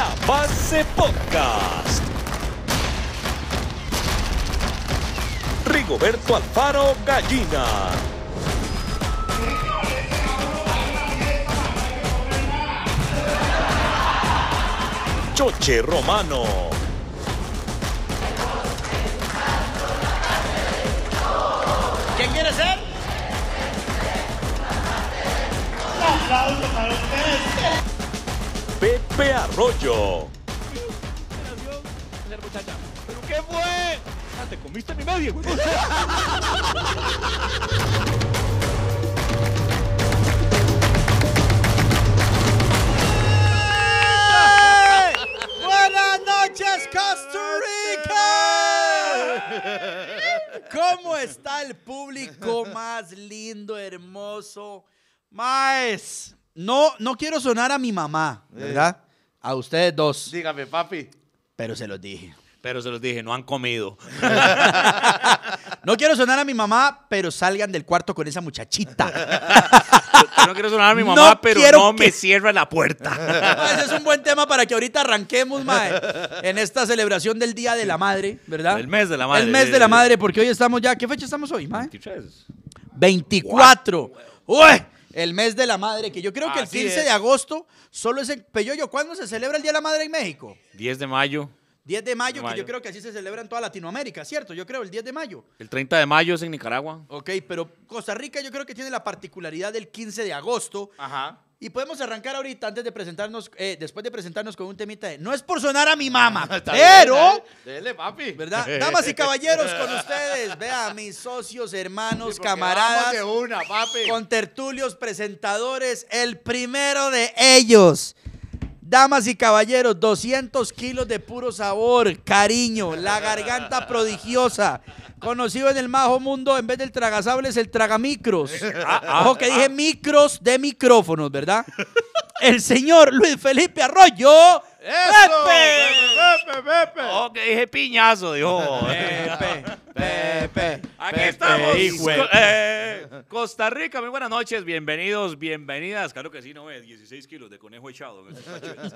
La Base Podcast. Rigoberto Alfaro Gallina. Choche Romano. ¿Quién quiere ser? Arroyo. ¿Pero qué fue? te comiste mi ¡Buenas noches, Costa Rica! ¿Cómo está el público más lindo, hermoso? Más, no, no quiero sonar a mi mamá, ¿verdad? A ustedes dos. Dígame, papi. Pero se los dije. Pero se los dije, no han comido. no quiero sonar a mi mamá, pero salgan del cuarto con esa muchachita. no quiero sonar a mi mamá, pero no me cierra la puerta. Ese es un buen tema para que ahorita arranquemos, mae, en esta celebración del Día de la Madre, ¿verdad? El mes de la madre. El mes de la madre, porque hoy estamos ya. ¿Qué fecha estamos hoy, mae? 23. 24. Uy, el mes de la madre, que yo creo que el 15 de agosto solo es en... Peyoyo. ¿Cuándo se celebra el Día de la Madre en México? 10 de mayo. 10 de mayo, de mayo, que yo creo que así se celebra en toda Latinoamérica, ¿cierto? Yo creo, el 10 de mayo. El 30 de mayo es en Nicaragua. Ok, pero Costa Rica yo creo que tiene la particularidad del 15 de agosto. Ajá. Y podemos arrancar ahorita antes de presentarnos, eh, después de presentarnos con un temita de, no es por sonar a mi ah, mamá, pero... papi. Damas y caballeros, con ustedes, vea, mis socios, hermanos, camaradas. De una, papi. Con tertulios, presentadores, el primero de ellos. Damas y caballeros, 200 kilos de puro sabor, cariño, la garganta prodigiosa, conocido en el majo mundo, en vez del tragasable es el tragamicros. Ah, ojo que dije micros de micrófonos, ¿verdad? El señor Luis Felipe Arroyo. ¡Pepe! ¡Pepe, Pepe! Ojo que dije piñazo, dijo. Pepe. Pepe. Aquí estamos. Eh, Costa Rica, muy buenas noches, bienvenidos, bienvenidas. Claro que sí, no es eh, 16 kilos de conejo echado.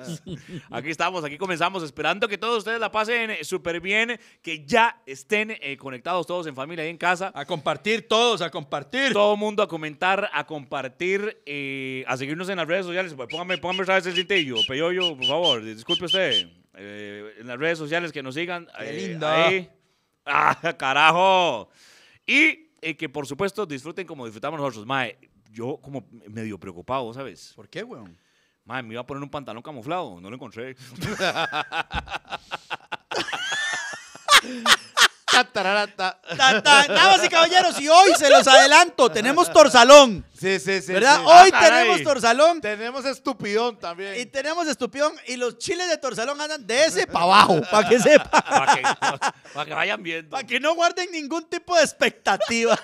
aquí estamos, aquí comenzamos, esperando que todos ustedes la pasen súper bien, que ya estén eh, conectados todos en familia y en casa. A compartir todos, a compartir. Todo el mundo a comentar, a compartir, a seguirnos en las redes sociales. Pues, póngame, póngame otra vez el cintillo, peyoyo, por favor, disculpe usted. en las redes sociales que nos sigan. Qué lindo. Ahí. ¡Ah, carajo! Y eh, que por supuesto disfruten como disfrutamos nosotros. Mae, yo como medio preocupado, ¿sabes? ¿Por qué, weón? Mae, me iba a poner un pantalón camuflado, no lo encontré. Damas y caballeros, y hoy se los adelanto, tenemos torsalón. Sí, sí, sí. ¿Verdad? Hoy ah, tenemos torsalón. Tenemos estupidón también. Y tenemos estupidón y los chiles de torsalón andan de ese para abajo, para que sepan. para que vayan viendo. Para que no guarden ningún tipo de expectativa.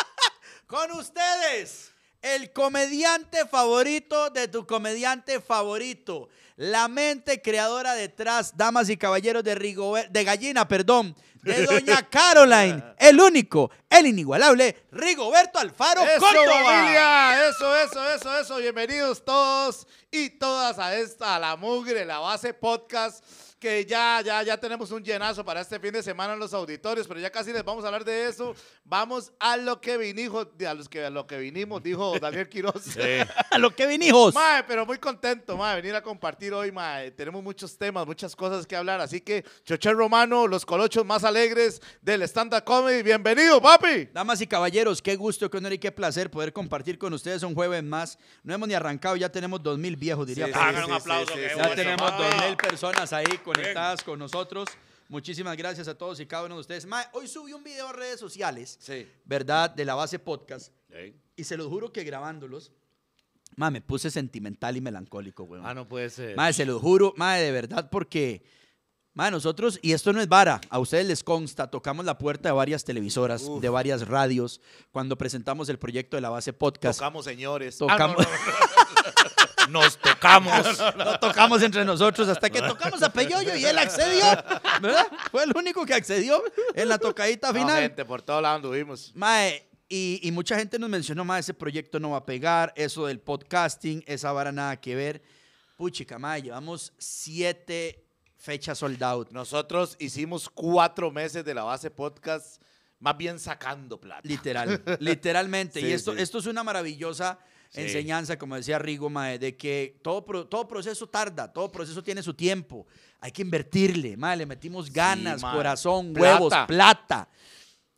Con ustedes. El comediante favorito de tu comediante favorito. La mente creadora detrás, damas y caballeros de, Rigoberto, de gallina, perdón, de Doña Caroline. el único, el inigualable, Rigoberto Alfaro eso, eso, eso, eso, eso. Bienvenidos todos y todas a esta, a la mugre, la base podcast que ya, ya, ya tenemos un llenazo para este fin de semana en los auditorios, pero ya casi les vamos a hablar de eso. Vamos a lo que vinimos, a, los que, a lo que vinimos, dijo Daniel Quiroz. a lo que vinimos. Mae, pero muy contento, mae, venir a compartir hoy, mae. Tenemos muchos temas, muchas cosas que hablar, así que Choché Romano, los colochos más alegres del stand-up comedy, bienvenido, papi. Damas y caballeros, qué gusto, qué honor y qué placer poder compartir con ustedes un jueves más. No hemos ni arrancado, ya tenemos dos mil viejos, diría. Sí, un aplauso, ya tenemos dos mil personas ahí conectadas con nosotros. Muchísimas gracias a todos y cada uno de ustedes. Ma, hoy subí un video a redes sociales, ¿verdad? De la base podcast. Y se los juro que grabándolos, ma, me puse sentimental y melancólico, güey. Ah, no puede ser. Ma, se lo juro, ma, de verdad, porque, ma, nosotros, y esto no es vara, a ustedes les consta, tocamos la puerta de varias televisoras, de varias radios, cuando presentamos el proyecto de la base podcast. Tocamos, señores. Ah, tocamos. nos tocamos. Nos tocamos entre nosotros hasta que tocamos a Peyoyo y él accedió, ¿verdad? Fue el único que accedió en la tocadita final. No, gente, por todos lados anduvimos. Mae, y, mucha gente nos mencionó, mae, ese proyecto no va a pegar, eso del podcasting, esa vara nada que ver. Puchica, mae, llevamos siete fechas sold out. Nosotros hicimos cuatro meses de la base podcast, más bien sacando plata. Literal, literalmente. y esto, esto es una maravillosa enseñanza, como decía Rigo, mae, de que todo, todo proceso tarda, todo proceso tiene su tiempo. Hay que invertirle, mae, le metimos ganas, corazón, huevos, plata.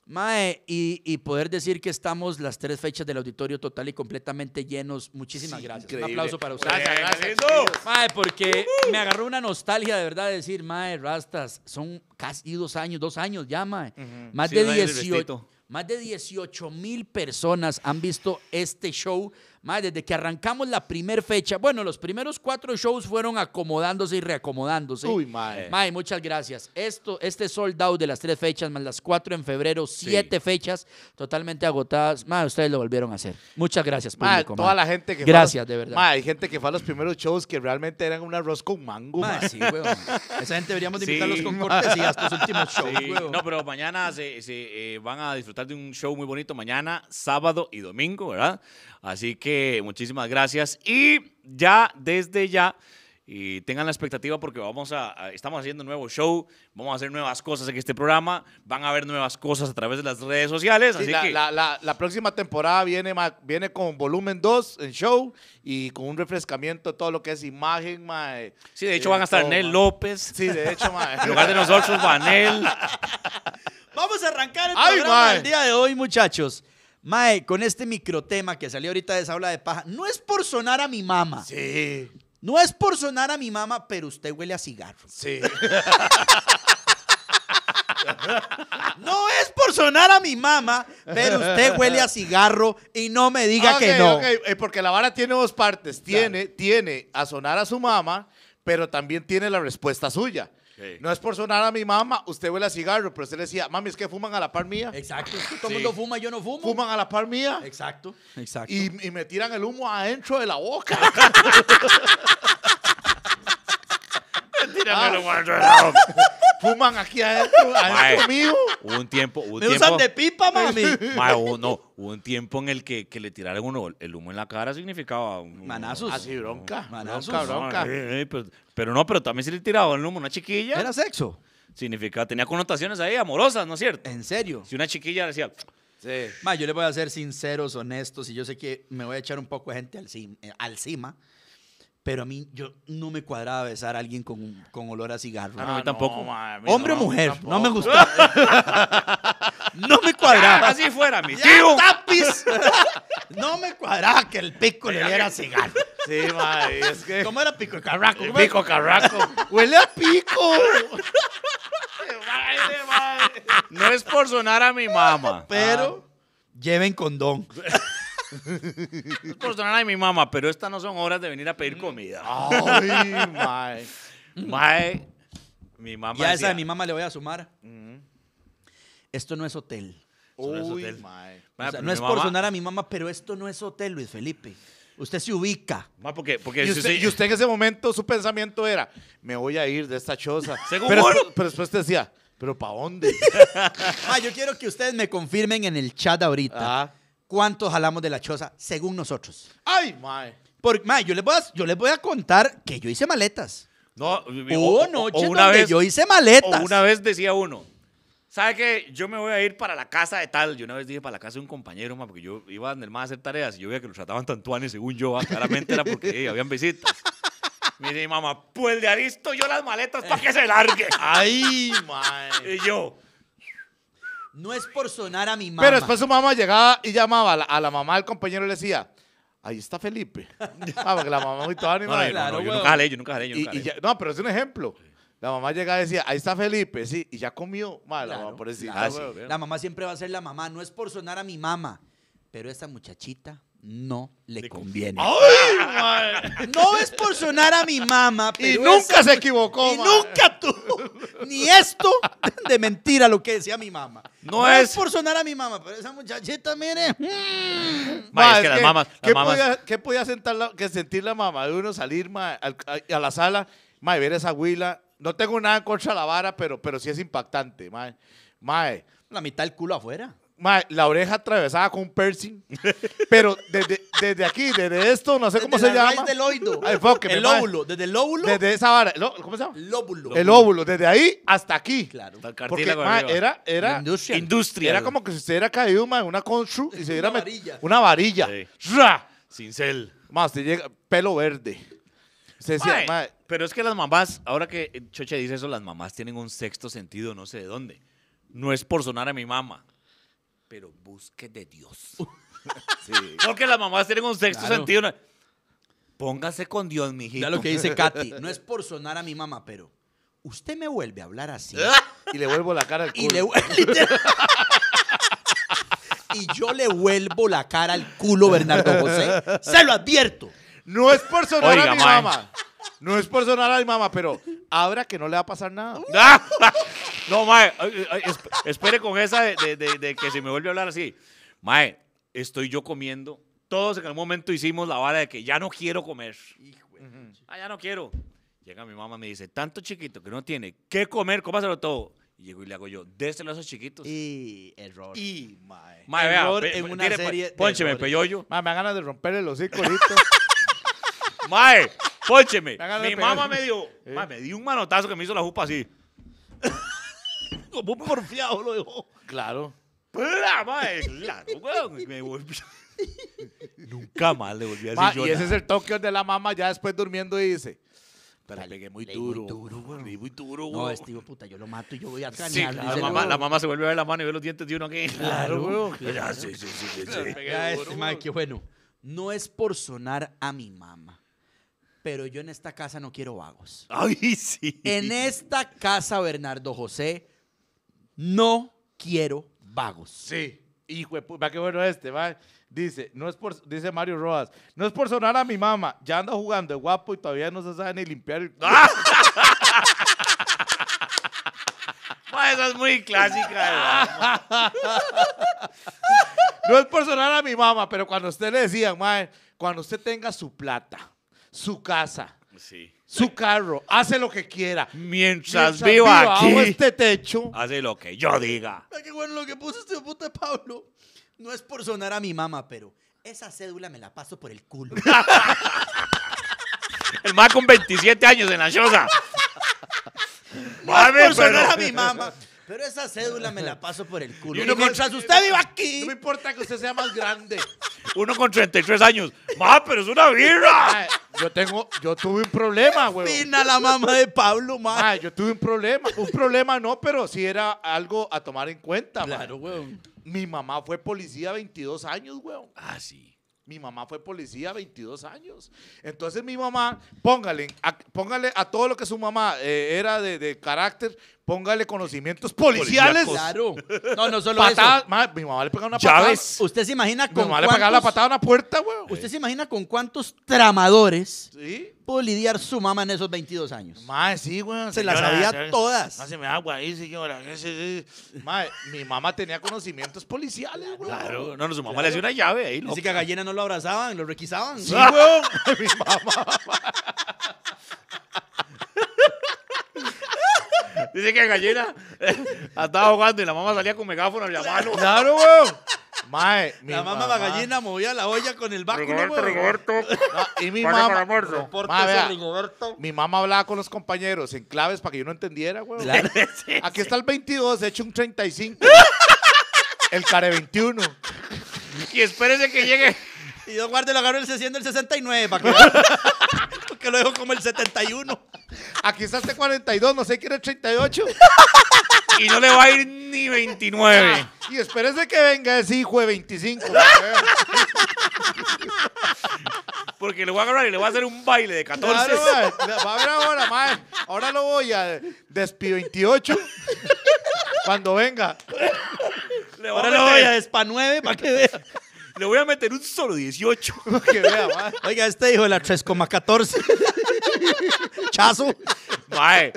Mae, y, poder decir que estamos las tres fechas del auditorio total y completamente llenos. Muchísimas gracias. Un aplauso para ustedes. Gracias, Mae, porque me agarró una nostalgia de verdad de decir, Mae, Rastas, son casi dos años, dos años ya, Mae. más, de 18, más de 18 mil personas han visto este show Madre, desde que arrancamos la primera fecha, bueno, los primeros cuatro shows fueron acomodándose y reacomodándose. Uy, madre. Madre, muchas gracias. Esto, este sold out de las tres fechas, más las cuatro en febrero, siete fechas totalmente agotadas. Madre, ustedes lo volvieron a hacer. Muchas gracias, público. toda la gente que Gracias, de verdad. Madre, hay gente que fue a los primeros shows que realmente eran un arroz con mango. Esa gente deberíamos invitarlos con cortesía a estos últimos shows, No, pero mañana eh, van a disfrutar de un show muy bonito. Mañana, sábado y domingo, ¿verdad? Así que muchísimas gracias y ya desde ya tengan la expectativa porque vamos a, estamos haciendo un nuevo show, vamos a hacer nuevas cosas en este programa, van a ver nuevas cosas a través de las redes sociales. así la, que... la, próxima temporada viene, viene con volumen 2 en show y con un refrescamiento de todo lo que es imagen. Eh, sí, de hecho eh, van a estar Nel López. Sí, de hecho, en lugar de nosotros, Vanel. vamos a arrancar el programa el día de hoy, muchachos. Mae, con este microtema que salió ahorita de esa ola de paja, no es por sonar a mi mamá. Sí. No es por sonar a mi mamá, pero usted huele a cigarro. Sí. No es por sonar a mi mamá, pero usted huele a cigarro y no me diga que no. Eh, porque la vara tiene dos partes. Tiene, tiene a sonar a su mamá, pero también tiene la respuesta suya. No es por sonar a mi mamá, usted huele a cigarro, pero usted le decía, mami, es que fuman a la par mía. Exacto. Todo el fuma, yo no fumo. Fuman a la par mía. Exacto. Exacto. Y, y me tiran el humo adentro de la boca. Ah. Fuman aquí adentro, adentro mío. Hubo un tiempo. un Me usan de pipa, mami. no, hubo un tiempo en el que, que le tiraron uno el humo en la cara significaba. Un, Manazos. Así, bronca. Manazos. Bronca, eh, eh, Pero, no, pero también se le tiraba el humo a una chiquilla. Era sexo. Significaba, tenía connotaciones ahí amorosas, ¿no es cierto? En serio. Si una chiquilla decía. Sí. yo le voy a ser sinceros, honestos, y yo sé que me voy a echar un poco de gente al, eh, al cima pero a mí yo no me cuadraba besar a alguien con, con olor a cigarro. Ah, a mí ah, tampoco. madre, Hombre o mujer, no me gustaba. no me cuadraba. Así fuera, mi tío. no me cuadraba que el pico le diera cigarro. Sí, madre ¿Cómo era pico de carraco? Pico carraco. ¡Huele a pico! No es por sonar a mi mamá. Pero ah. lleven condón. No es por sonar a mi mamá, pero estas no son horas de venir a pedir comida. Ay, mae. Mae, mi mamá. Ya a esa de mi mamá le voy a sumar. Esto no es hotel. Uy, O sea, pues no es por sonar a mi mamá, pero esto no es hotel, Luis Felipe. Usted se ubica. porque, porque Y usted, en ese momento, su pensamiento era, me voy a ir de esta choza. Seguro. Pero, pero después te decía, ¿pero para dónde? Ah, yo quiero que ustedes me confirmen en el chat ahorita. Ah cuánto jalamos de la choza según nosotros. ¡Ay, mae! Porque, mae, yo les, voy a, yo les voy a contar que yo hice maletas. No, Hubo noches donde yo hice maletas. o una vez decía uno, ¿sabe qué? Yo me voy a ir para la casa de tal. Yo una vez dije para la casa de un compañero, ma, porque yo iba en el más a hacer tareas y yo veía que los trataban tantuanes según yo. Ah, claramente era porque habían visitas. Y mi mamá, pues de Aristo yo las maletas para que se largue. ¡Ay, mae! Y yo, no es por sonar a mi mamá. Pero después su mamá llegaba y llamaba a la, mamá del compañero y le decía, ahí está Felipe. ah, porque la mamá muy toda animada. No, yo nunca yo nunca no, pero es un ejemplo. La mamá llegaba y decía, ahí está Felipe, sí, y ya comió. la, mamá por decir, ah, ah, la mamá siempre va a ser la mamá. No es por sonar a mi mamá, pero esa muchachita no le, conviene. no es por sonar a mi mamá, Y nunca se equivocó. Y nunca ni esto de mentira lo que decía mi mamá. No, es... por sonar a mi mamá, pero esa muchachita, mire. que, ¿qué, Podía, sentar que sentir la mamá de uno salir a, la sala, ma, ver esa huila? No tengo nada contra la vara, pero, pero sí es impactante, ma. Mae. La mitad del culo afuera. Madre, la oreja atravesada con un piercing. Pero desde, desde aquí, desde esto, no sé cómo se llama. Raíz del oído. el óvulo, desde el óvulo. Desde esa vara. ¿Cómo se llama? Lóbulo. El óvulo, desde ahí hasta aquí. Claro. Porque era, era, industria. Industria. era como que si usted hubiera caído una constru y se hubiera Una varilla. Una varilla. Cincel. Más, te llega pelo verde. Se pero es que las mamás, ahora que Choche dice eso, las mamás tienen un sexto sentido, no sé de dónde. No es por sonar a mi mamá pero busque de Dios. sí. que las mamás tienen un sexto sentido. Póngase con Dios, mijito. Ya lo que dice Katy. No es por sonar a mi mamá, pero usted me vuelve a hablar así. y le vuelvo la cara al culo. Y, y yo le vuelvo la cara al culo, Bernardo José. Se lo advierto. No es por sonar a mi mamá. No es personal sonar al mamá, pero abra que no le va a pasar nada. Ah, no, mae, eh, eh, eh, espere con esa de, que se me vuelve a hablar así. Mae, estoy yo comiendo. Todos en algún momento hicimos la vara de que ya no quiero comer. Hijo Ah, ya no quiero. Llega mi mamá me dice, tanto chiquito que no tiene qué comer, cómaselo todo. Y llego y le hago yo, déselo a esos chiquitos. Y error. Y, mae. mae error en una serie pues, Póncheme, peyoyo. Mae, me dan ganas de romperle los hocico, Mae, Escúcheme, Mi mamá me dio, me dio un manotazo que me hizo la jupa así. Como un porfiado lo dejó. Claro. Claro, weón. Nunca más le volví a decir yo Y ese es el toque de la mamá ya después durmiendo y dice. Pero le pegué muy duro. Muy duro, muy duro, güey. No, este puta, yo lo mato y yo voy a cañar. la, mamá, la mamá se vuelve a ver la mano y ve los dientes de uno aquí. Claro, güey. Sí, sí, sí. Este bueno. No es por sonar a mi mamá pero yo en esta casa no quiero vagos. Ay, sí. En esta casa, Bernardo José, no quiero vagos. Sí. Hijo de qué bueno este, va. Dice, no es por, dice Mario Rojas, no es por sonar a mi mamá, ya anda jugando de guapo y todavía no se sabe ni limpiar el... es muy clásica. no es por sonar a mi mamá, pero cuando usted le decía, mae, cuando usted tenga su plata, su casa. Sí. Su carro, hace lo que quiera. Mientras, viva, aquí, este techo, hace lo que yo diga. Qué bueno lo que puso este Pablo. No es por sonar a mi mamá, pero esa cédula me la paso por el culo. el más con 27 años en la choza. No es por sonar a mi mamá, pero esa cédula me la paso por el culo. uno mientras usted viva aquí. No me importa que usted sea más grande. Uno con 33 años. Ma, pero es una birra. yo tengo, yo tuve un problema, güey. Pina la mamá de Pablo, ma. yo tuve un problema. Un problema no, pero sí era algo a tomar en cuenta, Claro, güey. Mi mamá fue policía 22 años, güey. Ah, sí. Mi mamá fue policía 22 años. Entonces mi mamá, póngale a, póngale a todo lo que su mamá eh, era de, carácter, póngale conocimientos policiales. Claro. No, no solo mi mamá le pegaba una patada. ¿Usted se imagina con Mi mamá le pegaba la patada a una puerta, güey. ¿Usted se imagina con cuántos tramadores ¿Sí? pudo lidiar su mamá en esos 22 años? Madre, sí, güey. Se las sabía todas. No se me agua ahí, señora. Madre, mi mamá tenía conocimientos policiales, güey. Claro. No, no, su mamá le hacía una llave ahí. Así que a Gallina lo abrazaban, lo requisaban. Sí, weón. Mi mamá. Dice que gallina eh, estaba jugando y la mamá salía con megáfono a mi mano. Claro, weón. Mae, la mamá, mamá, gallina movía la olla con el báculo. Rigoberto, Rigoberto. Ah, y mi mamá. vea, Rigoberto. Mi mamá hablaba con los compañeros en claves para que yo no entendiera, güey. Claro, Aquí está el 22, he hecho un 35. el care 21. Y espérese que llegue y guardo y lo agarro el 69, para Porque lo dejo como el 71. Aquí está este 42, no sé quién es 38. Y no le va a ir ni 29. Y espérese que venga ese hijo de 25. Porque le voy a agarrar y le voy a hacer un baile de 14. va a ver ahora, mae. Ahora lo voy a despi 28. Cuando venga. Ahora lo voy a despa 9 para que vea. Le voy a meter un solo 18. Oiga, este hijo de la 3,14. Chazo. Mae.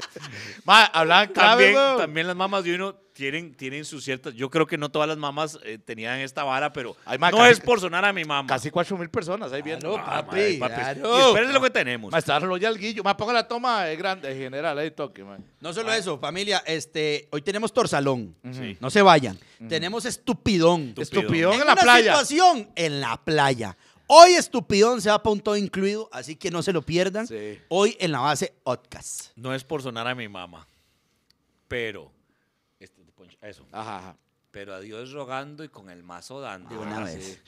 Mae, hablaban También, también las mamás de uno tienen, tienen sus ciertas. Yo creo que no todas las mamás eh, tenían esta vara, pero no es por sonar a mi mamá. Casi 4 mil personas ahí viendo. No ah, papi, espérense lo que tenemos. Ma, está Royal Guillo. Más ponga la toma es grande, general, ahí toque, man. No solo eso, familia. este Hoy tenemos Torsalón. No se vayan. Tenemos Estupidón. Estupidón, en, la playa. situación en la playa. Hoy Estupidón se va para un incluido, así que no se lo pierdan. Hoy en la base podcast. No es por sonar a mi mamá, pero eso. Ajá, Pero a Dios rogando y con el mazo dando. una ah, vez.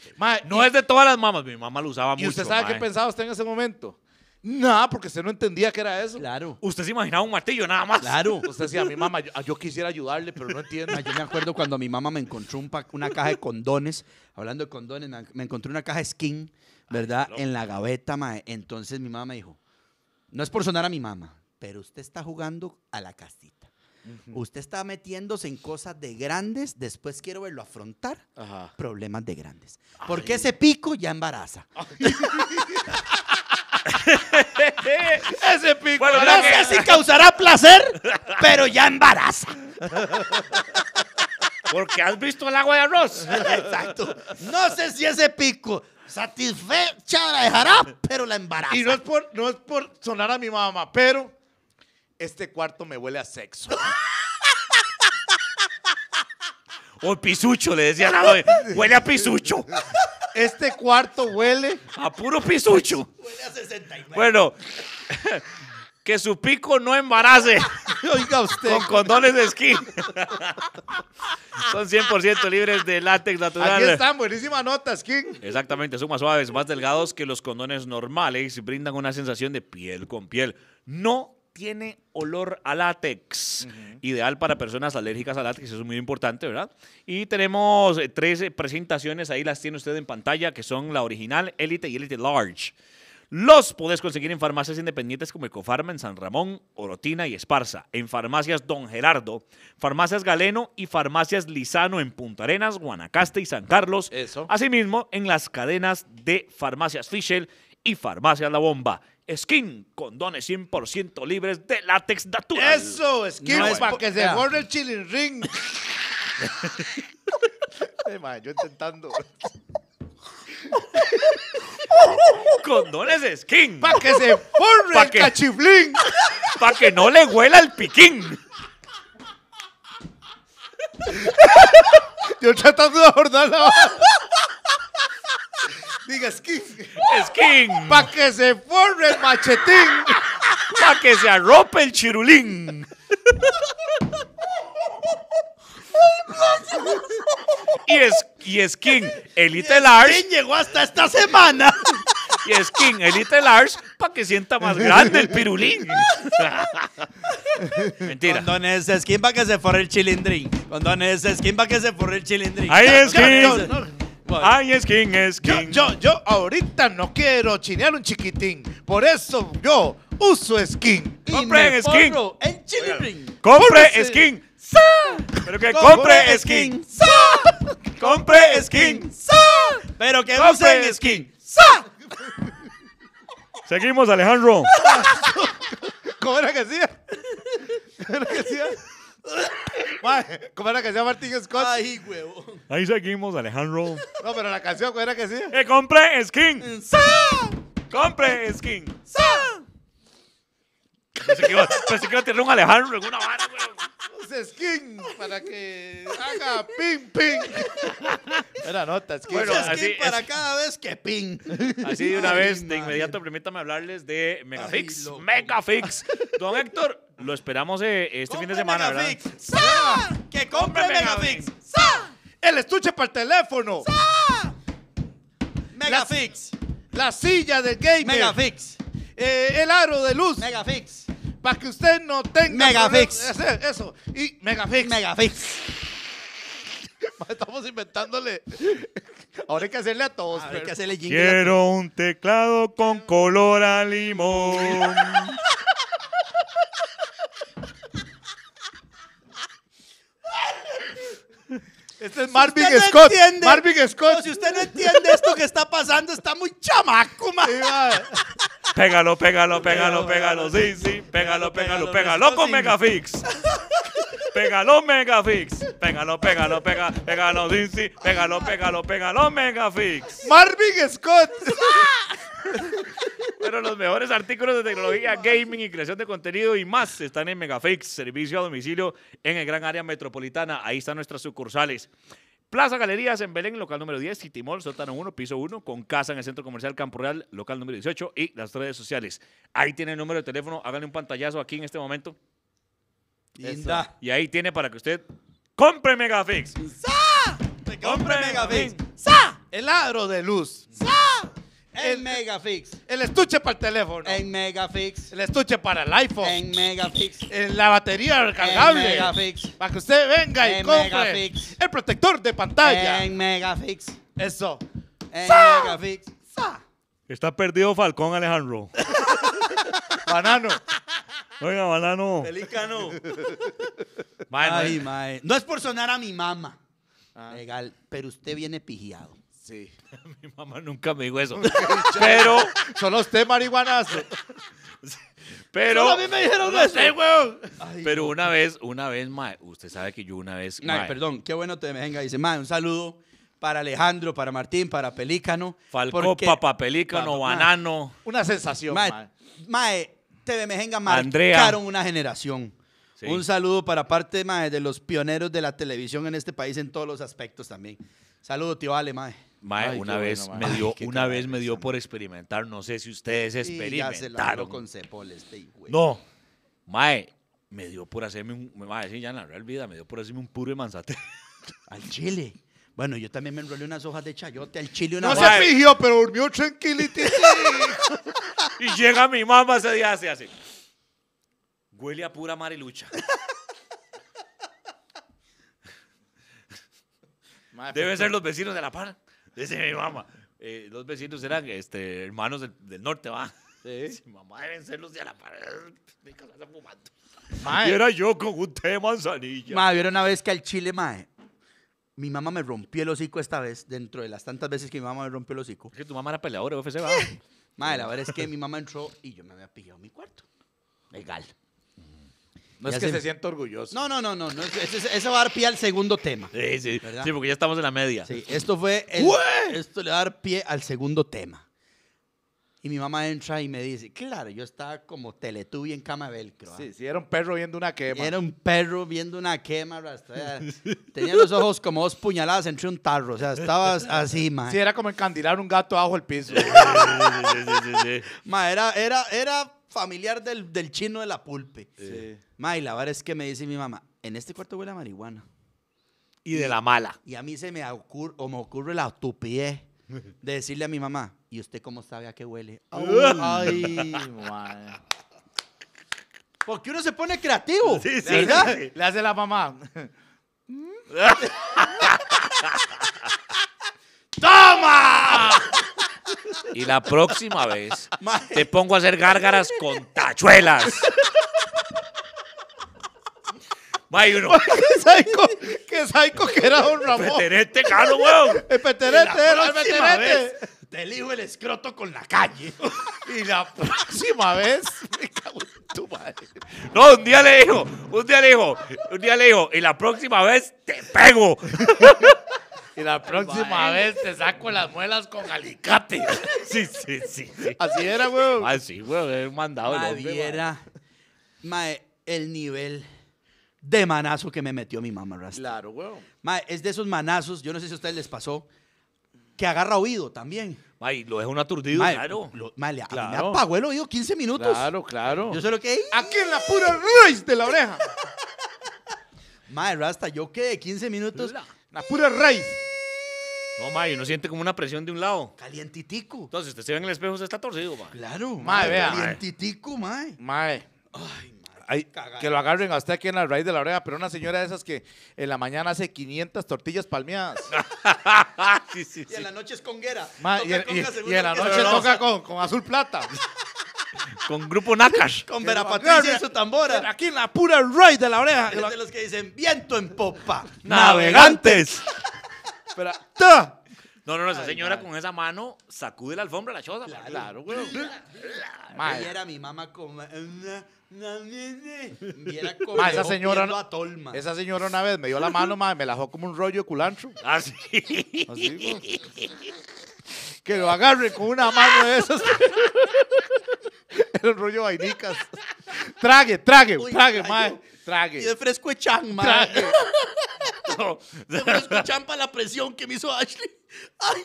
no es de todas las mamás mi mamá lo usaba mucho. ¿Y usted sabe qué pensaba usted en ese momento? Nada, porque usted no entendía que era eso. Claro. Usted se imaginaba un martillo nada más. Claro. Usted decía, mi mamá, yo, ah, quisiera ayudarle, pero no entiendo. yo me acuerdo cuando mi mamá me encontró una caja de condones, hablando de condones, me- encontró una caja de skin, ¿verdad? en la gaveta, mae. Entonces mi mamá me dijo, no es por sonar a mi mamá, pero usted está jugando a la casita. Usted está metiéndose en cosas de grandes, después quiero verlo afrontar problemas de grandes. Porque ese pico ya embaraza. ese pico. no sé si causará placer, pero ya embaraza. Porque has visto el agua de arroz. Exacto. No sé si ese pico satisfecha la dejará, pero la embaraza. Y no es por, no es por sonar a mi mamá, pero este cuarto me huele a sexo. O pisucho, le decía. Huele a pisucho. Este cuarto huele a puro pisucho. Huele a 69. Bueno, que su pico no embarace. Oiga usted. Con condones de skin. Son 100% libres de látex natural. Aquí están, buenísima notas, skin. Exactamente, son más suaves, más delgados que los condones normales. Brindan una sensación de piel con piel. No tiene olor a látex. Ideal para personas alérgicas a látex, eso es muy importante, ¿verdad? Y tenemos eh, tres eh, presentaciones, ahí las tiene usted en pantalla, que son la original, Elite y Elite Large. Los podés conseguir en farmacias independientes como Ecofarma en San Ramón, Orotina y Esparza, en farmacias Don Gerardo, farmacias Galeno y farmacias Lizano en Punta Arenas, Guanacaste y San Carlos. Asimismo, en las cadenas de farmacias Fischel y farmacias La Bomba. Skin, condones 100% libres de látex natural. Eso, skin, no, para que se borre el chilling ring. eh, man, yo intentando. Condones skin. Para que se forre el que, cachiflín. Para que no le huela el piquín. Yo tratando de abordar la. Diga skin. Skin. Para que se forre el machetín. Para que se arrope el chirulín. y, es, y Skin, Elite este Lars. Skin llegó hasta esta semana. Y Skin, Elite large, para que sienta más grande el pirulín. Mentira. Condones Skin para que se forre el chilindrín. Condones Skin para que se forre el chilindrín. Ahí Skin. Ay, skin, skin. Yo, yo, ahorita no quiero chinear un chiquitín. Por eso yo uso skin. Y skin. En Compre skin. Pero que compre skin. ¡Sa! Compre skin. Pero que use skin. Seguimos, Alejandro. ¿Cómo era que hacía? ¿Cómo era que hacía? ¿Cómo era la canción Martín Scott? Ay, huevón. Ahí seguimos, Alejandro. No, pero la canción, ¿cómo era que sí? compre skin! ¡Sa! ¡Compre skin! ¡Sa! Pensé que iba, pensé tener un Alejandro en una vara, Un skin para que haga ping, ping. Buena nota, skin. skin así, para cada vez que ping. Así de una vez, de inmediato, permítame hablarles de Megafix. Megafix. Don Héctor, lo esperamos eh, este fin de semana, Megafix. Sá ¡Que compre, Megafix! ¡Sa! ¡El estuche para el teléfono! ¡Sa! Megafix. La, la silla del gamer. Megafix. Eh, el aro de luz. Megafix. Para que usted no tenga. Megafix. eso. Y Megafix. Megafix. Estamos inventándole. Ahora hay que hacerle a todos. hay que hacerle Quiero un teclado con color a limón. Este es Marvin Scott. Marvin Scott. si usted no entiende esto que está pasando, está muy chamaco, Pégalo, pégalo, pégalo, pégalo. Sí, Pégalo, pégalo, pégalo con Megafix. Pégalo, Megafix. Pégalo, pégalo, pégalo, pégalo, sí, sí. Pégalo, pégalo, pégalo, Megafix. Marvin Scott. ¡Ah! Pero los mejores artículos de tecnología, gaming y creación de contenido y más están en Megafix, servicio a domicilio en el gran área metropolitana. Ahí están nuestras sucursales. Plaza Galerías en Belén, local número 10, City Mall, sótano 1, piso 1, con casa en el Centro Comercial Campo Real, local número 18 y las redes sociales. Ahí tiene el número de teléfono, háganle un pantallazo aquí en este momento. Linda. Y ahí tiene para que usted compre Megafix. ¡Sa! compre, Megafix! ¡Sa! El ladro de luz. ¡Sa! En Megafix. El estuche para el teléfono. En Megafix. El estuche para el iPhone. En Megafix. En la batería recargable. En Megafix. Para que usted venga y en compre. Megafix. El protector de pantalla. En Megafix. Eso. En Megafix. Está perdido Falcón Alejandro. banano. Oiga, banano. Pelícano. Ay, eh. mae. No es por sonar a mi mamá. Ah. Legal, pero usted viene pigiado. Sí. Mi mamá nunca me dijo eso. pero. Solo usted, marihuanas pero. a mí me dijeron eso. pero una vez, una vez, mae. Usted sabe que yo una vez. Ay, perdón, qué bueno te venga. Dice, mae, un saludo para Alejandro, para Martín, para Pelícano. Falcó, papá Pelícano, banano. Una sensación, mae. Mae, mae TV marcaron una generación. Un saludo para parte mae, de los pioneros de la televisión en este país en todos los aspectos también. Saludo, tío Ale, mae. Mae, una vez me dio, una vez me dio por experimentar, no sé si ustedes experimentaron. con Cepol, este No, Mae, me dio por hacerme un, sí, ya en la real vida, me dio por hacerme un puro de manzate. Al chile. Bueno, yo también me enrolé unas hojas de chayote al chile una No se fijó, pero durmió tranquilito. y llega mi mamá ese día así, así. Huele a pura marilucha. Deben ser los vecinos de la par. Dice mi mamá. Eh, los vecinos eran este, hermanos del, norte, va. Sí. mamá deben ser los de la pared. Mi casa fumando. Y era yo con un té de manzanilla. Mae, vieron una vez que al chile, mae. Mi mamá me rompió el hocico esta vez, dentro de las tantas veces que mi mamá me rompió el hocico. Es que tu mamá era peleadora jefe, UFC, va. Madre, la verdad es que mi mamá entró y yo me había pillado mi cuarto. Legal. No es que se... Em- sienta orgulloso. No, no, no, no. eso va a dar pie al segundo tema. Sí, sí. Sí, porque ya estamos en la media. Sí, esto fue. Esto le va a dar pie al segundo tema. Y mi mamá entra y me dice, claro, yo estaba como teletubi en cama de velcro. ¿ah? Sí, sí, era un perro viendo una quema. Era un perro viendo una quema, Tenía los ojos como dos puñaladas entre un tarro, o sea, estabas así, man. Sí, era como encandilar un gato bajo el piso. sí, sí, sí, Ma, era, era, era familiar del, chino de la pulpe. Sí. y la verdad es que me dice mi mamá, en este cuarto huele a marihuana. Y de la mala. Y a mí se me ocurre, o me ocurre la estupidez de decirle a mi mamá, ¿y usted cómo sabe a qué huele? Ay, madre. Porque uno se pone creativo. Sí, sí, Le hace la mamá. Y la próxima vez te pongo a hacer gárgaras con tachuelas. Vay uno. ¡Qué psycho! ¡Qué que era don Ramón! Peterete, caro, weón. El peterete el peterete. te elijo el escroto con la calle. Y la próxima vez, me cago en tu madre. No, un día le dijo, un día le dijo, un día le dijo, y la próxima vez te pego. Y la próxima vez te saco las muelas con alicate. Sí, sí, sí. Así era, weón. Así, weón, es mandado el hombre, el nivel de manazo que me metió mi mamá Rasta. Claro, weón. Mae, es de esos manazos, yo no sé si a ustedes les pasó, que agarra oído también. Ay, lo deja un aturdido, claro. me apagó el oído 15 minutos. Claro, claro. Yo sé lo que... Aquí en la pura raíz de la oreja. Madre Rasta, yo quedé 15 minutos... La pura raíz. No, mae, uno siente como una presión de un lado. Calientitico. Entonces, usted se ve en el espejo, se está torcido, mae. Claro, mae, vea. Calientitico, mae. Mae. Ay, mae. que lo agarren a usted aquí en la raíz de la oreja, pero una señora de esas que en la mañana hace 500 tortillas palmeadas. sí, sí, Y en la noche es conguera. Ma, y, en, en la noche toca con, con, azul plata. con grupo Nakash. Con Vera Patricia y su tambora. Aquí en la pura raíz de la oreja. Es de los que dicen viento en popa. ¡Navegantes! Espera. No, no, no, esa señora con esa mano sacude la alfombra la choza. Claro, güey. era mi mamá con... una como esa señora, esa señora una vez me dio la mano, madre, me la dejó como un rollo de culantro. Ah, Así. Que lo agarre con una mano de esas. Era un rollo de vainicas. Trague, trague, trague, mae. Trague. Y de fresco echán, mae eso. Se me escuchan para la presión que me hizo Ashley. Ay,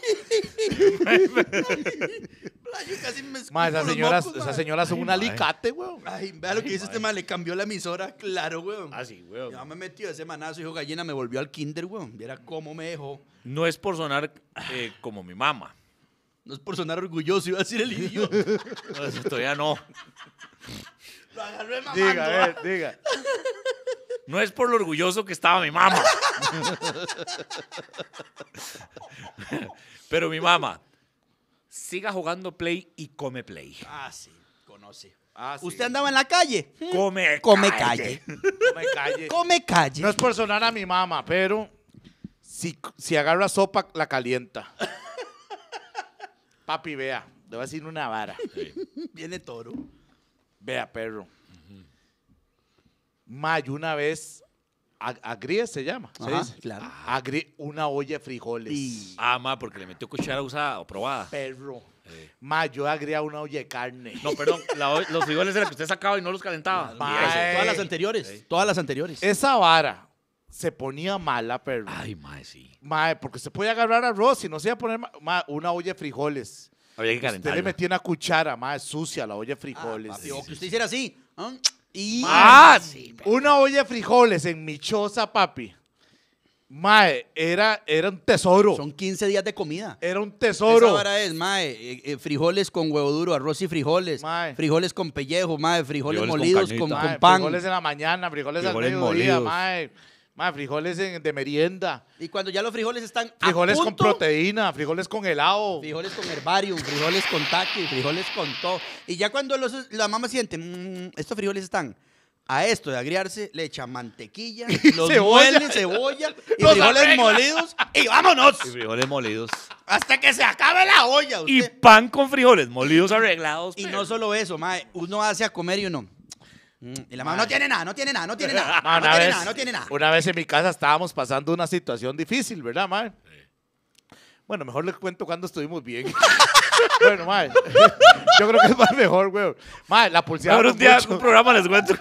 yo casi me ma, esas señoras, mocos, son un alicate, weón. Ay, vea lo que dice este man, le cambió la emisora, claro, weón. Así, ah, weón. Ya me metió ese manazo, hijo gallina, me volvió al kinder, weón. Viera cómo me dejó. No es por sonar eh, como mi mamá. No es por sonar orgulloso, iba a decir el idiota. todavía no. Lo agarré mamando. Diga, eh, diga. No es por lo orgulloso que estaba mi mamá. Pero mi mamá, siga jugando Play y come Play. Ah, sí, conoce. Ah, ¿Usted andaba en la calle? Come, come calle. Come calle. come calle. No es por sonar a mi mamá, pero si, si agarra sopa, la calienta. Papi, vea, le voy a decir una vara. Viene toro. Vea, perro Mayo una vez, agrie se llama, Claro. Ah. una olla de frijoles. Ah, ma, porque le metió cuchara usada o probada. Perro. Mayo Ma, yo una olla de carne. No, perdón, los frijoles era que usted sacaba y no los calentaba. todas las anteriores, todas las anteriores. Esa vara se ponía mala, perro. Ay, mae, sí. Mae, porque se podía agarrar arroz y no se iba a poner una olla de frijoles. Había que calentar. Usted le metía una cuchara, mae, sucia la olla de ah, frijoles. que usted hiciera así. ¿ah? Y una olla de frijoles en Michosa, papi. Mae, era, era un tesoro. Son 15 días de comida. Era un tesoro. Esa es, mae, eh, eh, frijoles con huevo duro, arroz y frijoles. Frijoles con pellejo, mae, frijoles, molidos con, con, pan. Frijoles en la mañana, frijoles, al mediodía, día mae. Más frijoles de merienda. Y cuando ya los frijoles están Frijoles con proteína, frijoles con helado. Frijoles con herbarium, frijoles con taqui, frijoles con todo. Y ya cuando los- la mamá siente, mm, estos frijoles están a esto de agriarse, le echa mantequilla, los cebolla. cebolla, y frijoles molidos, y vámonos. frijoles molidos. Hasta que se acabe la olla. Y pan con frijoles molidos arreglados. Y, no solo eso, mae, uno hace a comer y uno. Mm, y la mamá no tiene nada, no tiene nada, no tiene nada. una vez, no tiene nada. Una vez en mi casa estábamos pasando una situación difícil, ¿verdad, mae? Bueno, mejor les cuento cuando estuvimos bien. bueno, mae. Yo creo que es más mejor, weón. Mae, la pulsada. Ahora un día un programa les cuento.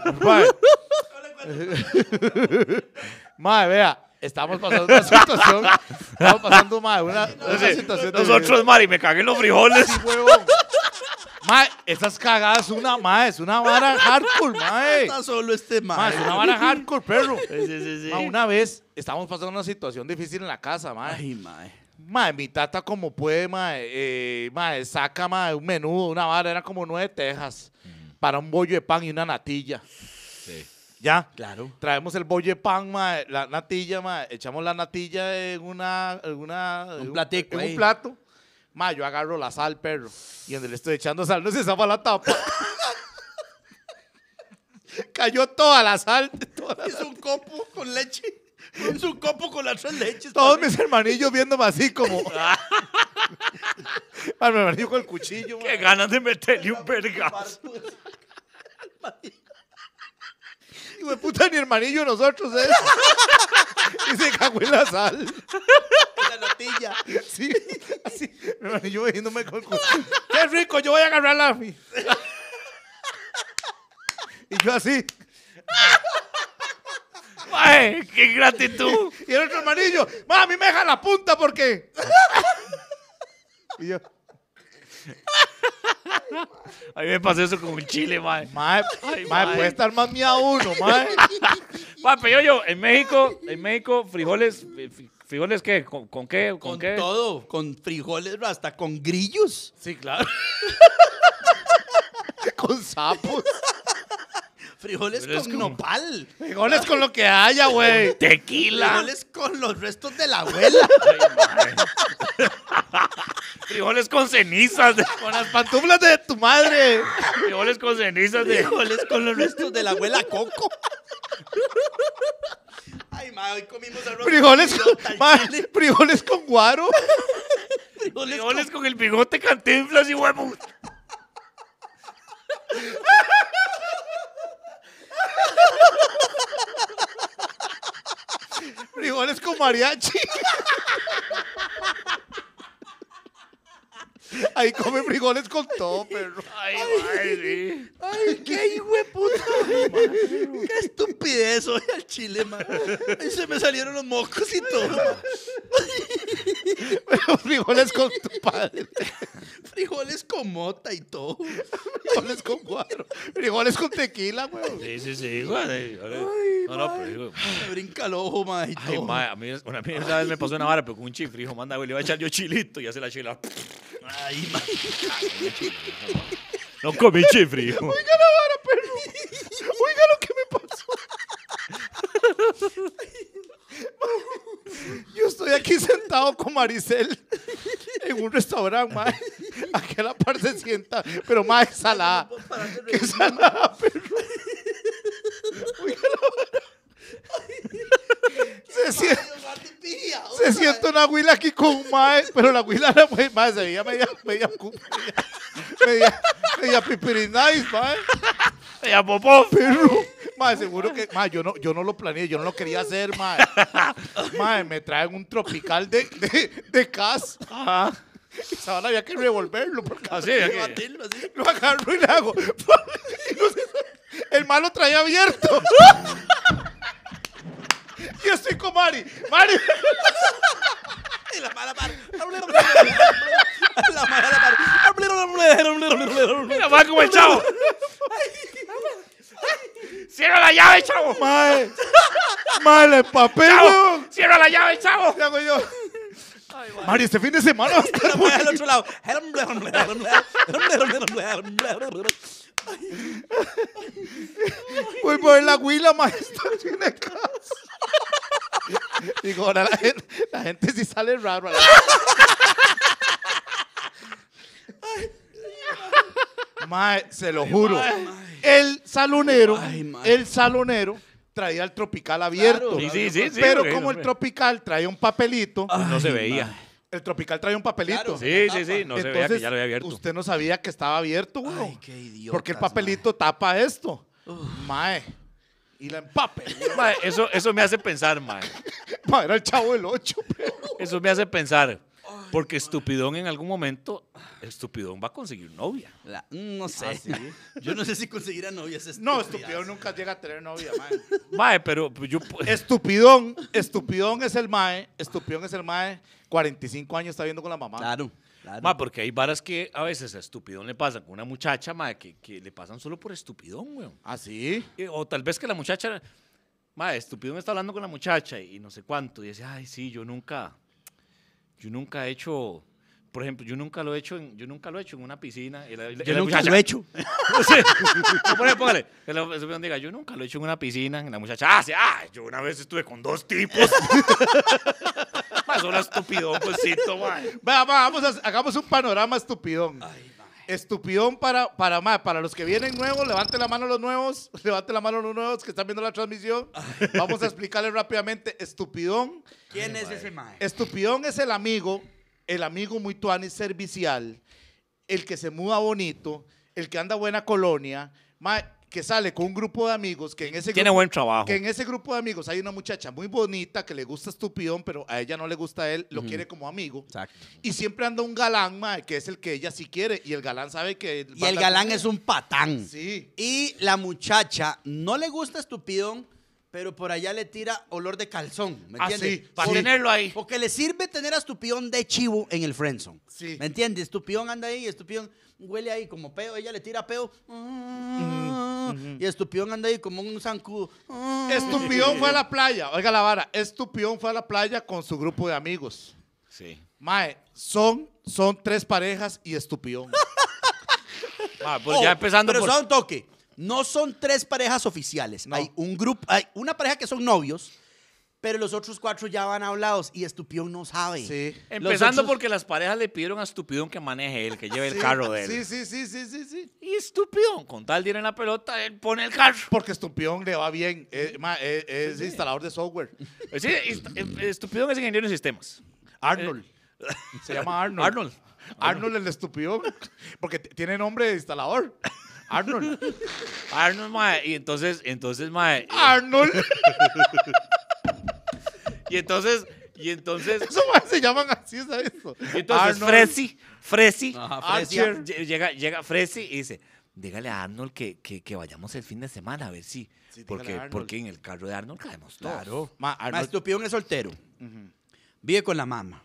Mae. vea. Estamos pasando una situación. Estamos pasando, mae, una, una situación. Nosotros, Mari, me cagué los frijoles. Sí, weón Mae, esas cagadas una, mae, es una vara hardcore, mae. Está solo este mae. mae es una vara hardcore, perro. Sí, sí, sí. una vez estábamos pasando una situación difícil en la casa, mae. Ay, mae. Mae, mi tata como puede, mae, eh, mae, saca, mae, un menudo, una vara, era como nueve tejas para un bollo de pan y una natilla. Sí. ¿Ya? Claro. Traemos el bollo de pan, mae, la natilla, mae, echamos la natilla en una... alguna en un plato yo agarro la sal, perro. Y donde le estoy echando sal, no se estaba la tapa. Cayó toda la sal. es un copo con leche. es un copo con las leches. Todos mis hermanillos viéndome así como. Al con ah, el cuchillo. Qué ganas de meterle un vergazo. me de puta, ni hermanillo nosotros es. ¿eh? y se cagó en la sal. En la notilla Sí, así. Mi hermanillo me con... ¡Qué rico! Yo voy a agarrar la... y yo así... ¡Ay, qué gratitud! Y el otro hermanillo, ¡mami, me deja la punta porque! y yo... A mí me pasó eso con el chile, mae. Mae, puede estar más mía uno, mae. mae, pero yo, yo, en México, en México, frijoles, eh, frijoles qué, con, qué, con, todo, con frijoles, hasta con grillos. Sí, claro. con sapos. Frijoles, con, nopal. Frijoles con lo que haya, güey. Tequila. Frijoles con los restos de la abuela. frijoles con cenizas. Con las pantuflas de tu madre. Frijoles con cenizas. De... Frijoles con los restos de la abuela Coco. Ay, ma, hoy comimos arroz. Frijoles con, frijoles con guaro. frijoles, con... el bigote cantinflas y huevos. es con mariachi. Ahí come frijoles con todo, perro. Ay, ay, sí. ay qué hijo qué estupidez hoy al chile, man. Ahí se me salieron los mocos y todo. Pero frijoles con tu padre. Frijoles con mota y todo. Frijoles con cuadro. Frijoles con tequila, weón. Sí, sí, sí, güey. No, no, pero Me brinca el ojo, man. Ay, a mí, una, vez me pasó una vara, pero con un chifrijo, manda, güey, le iba a echar yo chilito y hace la chila. Ay, No come chifri. Oiga la vara, perro. Oiga lo que me pasó. Yo estoy aquí sentado con Maricel en un restaurante, mae. Aquí la sienta, pero más salada. Que salada, perro. Oiga la vara. Se siente, una huila aquí con un mae, pero la huila era muy mae, se veía media, media, media, media, nice, mae. Media popó. mae, seguro que, mae, yo no, yo no lo planeé, yo no lo quería hacer, mae. Mae, me traen un tropical de, de, de cas. Ajá. había que revolverlo porque así, ah, así. Lo agarro y le hago. el malo traía abierto. estoy con Mari. Mari. la mala La Mira, va el chavo. Cierra la llave, chavo. Mae. Mae, papel. Cierra la llave, chavo. ¿Qué hago yo? Ay, este fin de semana. Voy al otro lado. Voy por el la huila, maestro. Tiene Digo, ahora la gente, la gente sí sale raro. se lo juro. El salonero, el salonero traía el tropical abierto. pero como el tropical traía un papelito, no se veía. El tropical trae un papelito. sí, sí, sí. No se veía que ya lo había abierto. Usted no sabía que estaba abierto, güey. Ay, qué idiota. Porque el papelito tapa esto. Mae. Y la empape. Mae, eso, eso me hace pensar, mae. mae era el chavo del 8. Eso me hace pensar. Porque estupidón en algún momento, estupidón va a conseguir novia. no sé. Ah, yo no sé si conseguirá novia Es no, estupidón nunca llega a tener novia, mae. Mae, pero yo. Estupidón, estupidón es el mae. Estupidón es el mae 45 años está viendo con la mamá. Claro. porque hay varas que a veces a estupidón le pasan con una muchacha, ma, que, que le pasan solo por estupidón, güey. ¿Ah, sí? o tal vez que la muchacha, ma, estupidón está hablando con la muchacha y no sé cuánto, y dice, ay, sí, yo nunca, yo nunca he hecho, por ejemplo, yo nunca lo he hecho en, yo nunca lo he hecho en una piscina. yo nunca lo he hecho. póngale, póngale. Que la estupidón diga, yo nunca lo he hecho en una piscina, y la muchacha, ah, sí, ah, yo una vez estuve con dos tipos. estupidón, pues vamos, hagamos un panorama estupidón. estupidón para, para, para los que vienen nuevos, levante la mano los nuevos, levante la mano los nuevos que están viendo la transmisión. Vamos a explicarles rápidamente. Estupidón. ¿Quién es ese mae? Estupidón es el amigo, el amigo muy y servicial, el que se muda bonito, el que anda buena colonia. mae que sale con un grupo de amigos que en ese grupo, Que en ese grupo de amigos hay una muchacha muy bonita que le gusta estupidón, pero a ella no le gusta él, lo quiere como amigo. Exacto. Y siempre anda un galán, que es el que ella sí quiere. Y el galán sabe que. Y el galán es un patán. Sí. Y la muchacha no le gusta estupidón pero por allá le tira olor de calzón, ¿me ah, entiendes? para tenerlo ahí. Porque le sirve tener a Estupión de chivo en el friendzone, sí. ¿me entiendes? Estupión anda ahí, Estupión huele ahí como peo, ella le tira peo y Estupión anda ahí como un zancudo. Estupión fue a la playa, oiga la vara, Estupión fue a la playa con su grupo de amigos. Sí. Mae, son, son tres parejas y Estupión. ah, pues ya empezando pero un toque. No son tres parejas oficiales. Hay un grupo, hay una pareja que son novios, pero los otros cuatro ya van hablados y Estupión no sabe. Sí. Empezando porque las parejas le pidieron a Estupión que maneje él, que lleve el carro de él. Sí, sí, sí, sí, sí, Y Estupión, con tal tiene en la pelota, él pone el carro. Porque Estupión le va bien. Eh, eh, es, instalador de software. Eh, sí, Estupión es ingeniero de sistemas. Arnold. Se llama Arnold. Arnold. Arnold el Estupión. Porque tiene nombre de instalador. Arnold. Arnold, mae. Y entonces, entonces, mae. Arnold. Y entonces, y entonces. Eso se llaman así, ¿sabes? Y entonces Fresi, Fresi, llega, llega Fresi y dice. Dígale a Arnold que, que, vayamos el fin de semana a ver si. porque, porque en el carro de Arnold caemos todos. Claro. Más Arnold... Ma, es soltero. Vive con la mamá.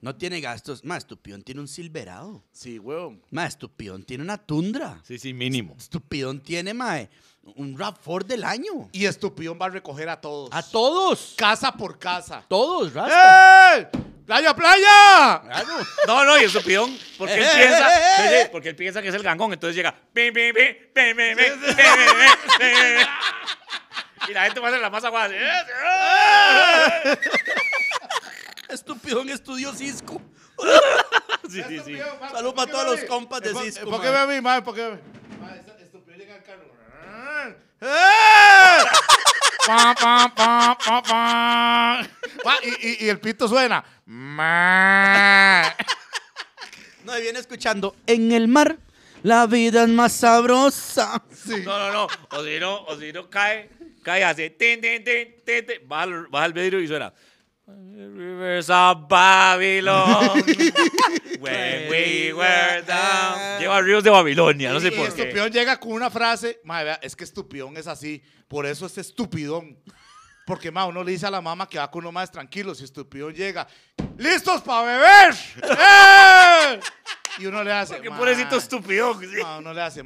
No tiene gastos. Más, Estupión tiene un Silverado. Sí, weón. Más, Estupión tiene una Tundra. Sí, sí, mínimo. Estupión tiene, mae, eh, un rap del año. Y Estupión va a recoger a todos. ¡A todos! Casa por casa. Todos, ¡Eh! ¡Playa, playa! No, no, y Estupidón, porque él eh, piensa, eh, porque él piensa que es el gangón, entonces llega, y la gente va a hacer la masa guada. Estúpido en Estudio Cisco. sí, sí, Salud para todos los compas de eh, Cisco. Eh, ¿Por qué a mí, ¿Por qué ve? Estúpido en al carro. y, el pito suena. No, y viene escuchando. En el mar, la vida es más sabrosa. No, no, no. O si no, o si no cae, cae así. Tin, tin, baja, baja el vidrio y suena. Rivers of Babylon. When we were Lleva ríos de Babilonia, no sé por qué. Estupión llega con una frase. es que estupión es así. Por eso es estupidón. Porque, ma, uno le dice a la mamá que va con uno más tranquilo. Si Estupidón llega, ¡listos para beber! Y uno le hace. qué pobrecito estupidón. uno le hace,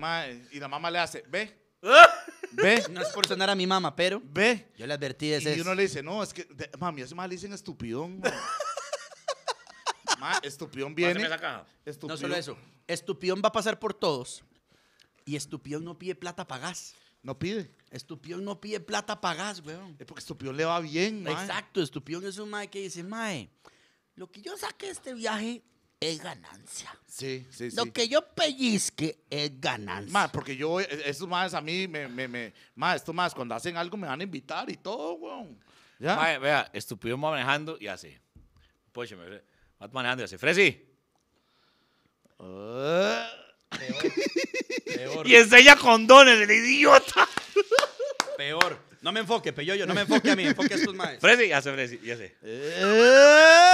y la mamá le hace, ¿ve? ¿Ve? No es por sonar a mi mamá, pero. ¿Ve? Yo le advertí de Y uno le dice, no, es que, mami, ese más le dicen estupidón. estupidón viene. No solo eso. estupidón va a pasar por todos. Y estupidón no pide plata pagás. No pide. Estupidón no pide plata pagás, weón. Es porque estupidón le va bien, ¿no? Exacto, estupidón es un mae que dice, mae, lo que yo saqué de este viaje es ganancia. Sí, sí, sí. Lo que yo pellizque es ganancia. Más, porque yo, eh, estos más a mí, me, me, me más, estos más, cuando hacen algo me van a invitar y todo, weón. ¿Ya? Mae, vea, estúpido manejando y así. Poche, me va manejando y así. Fresi. peor. peor. y enseña condones, el idiota. Peor. No me enfoque, peyoyo, no me enfoque a mí, enfoque a estos madres. Fresi, ya sé, Fresi, ya sé. Eh.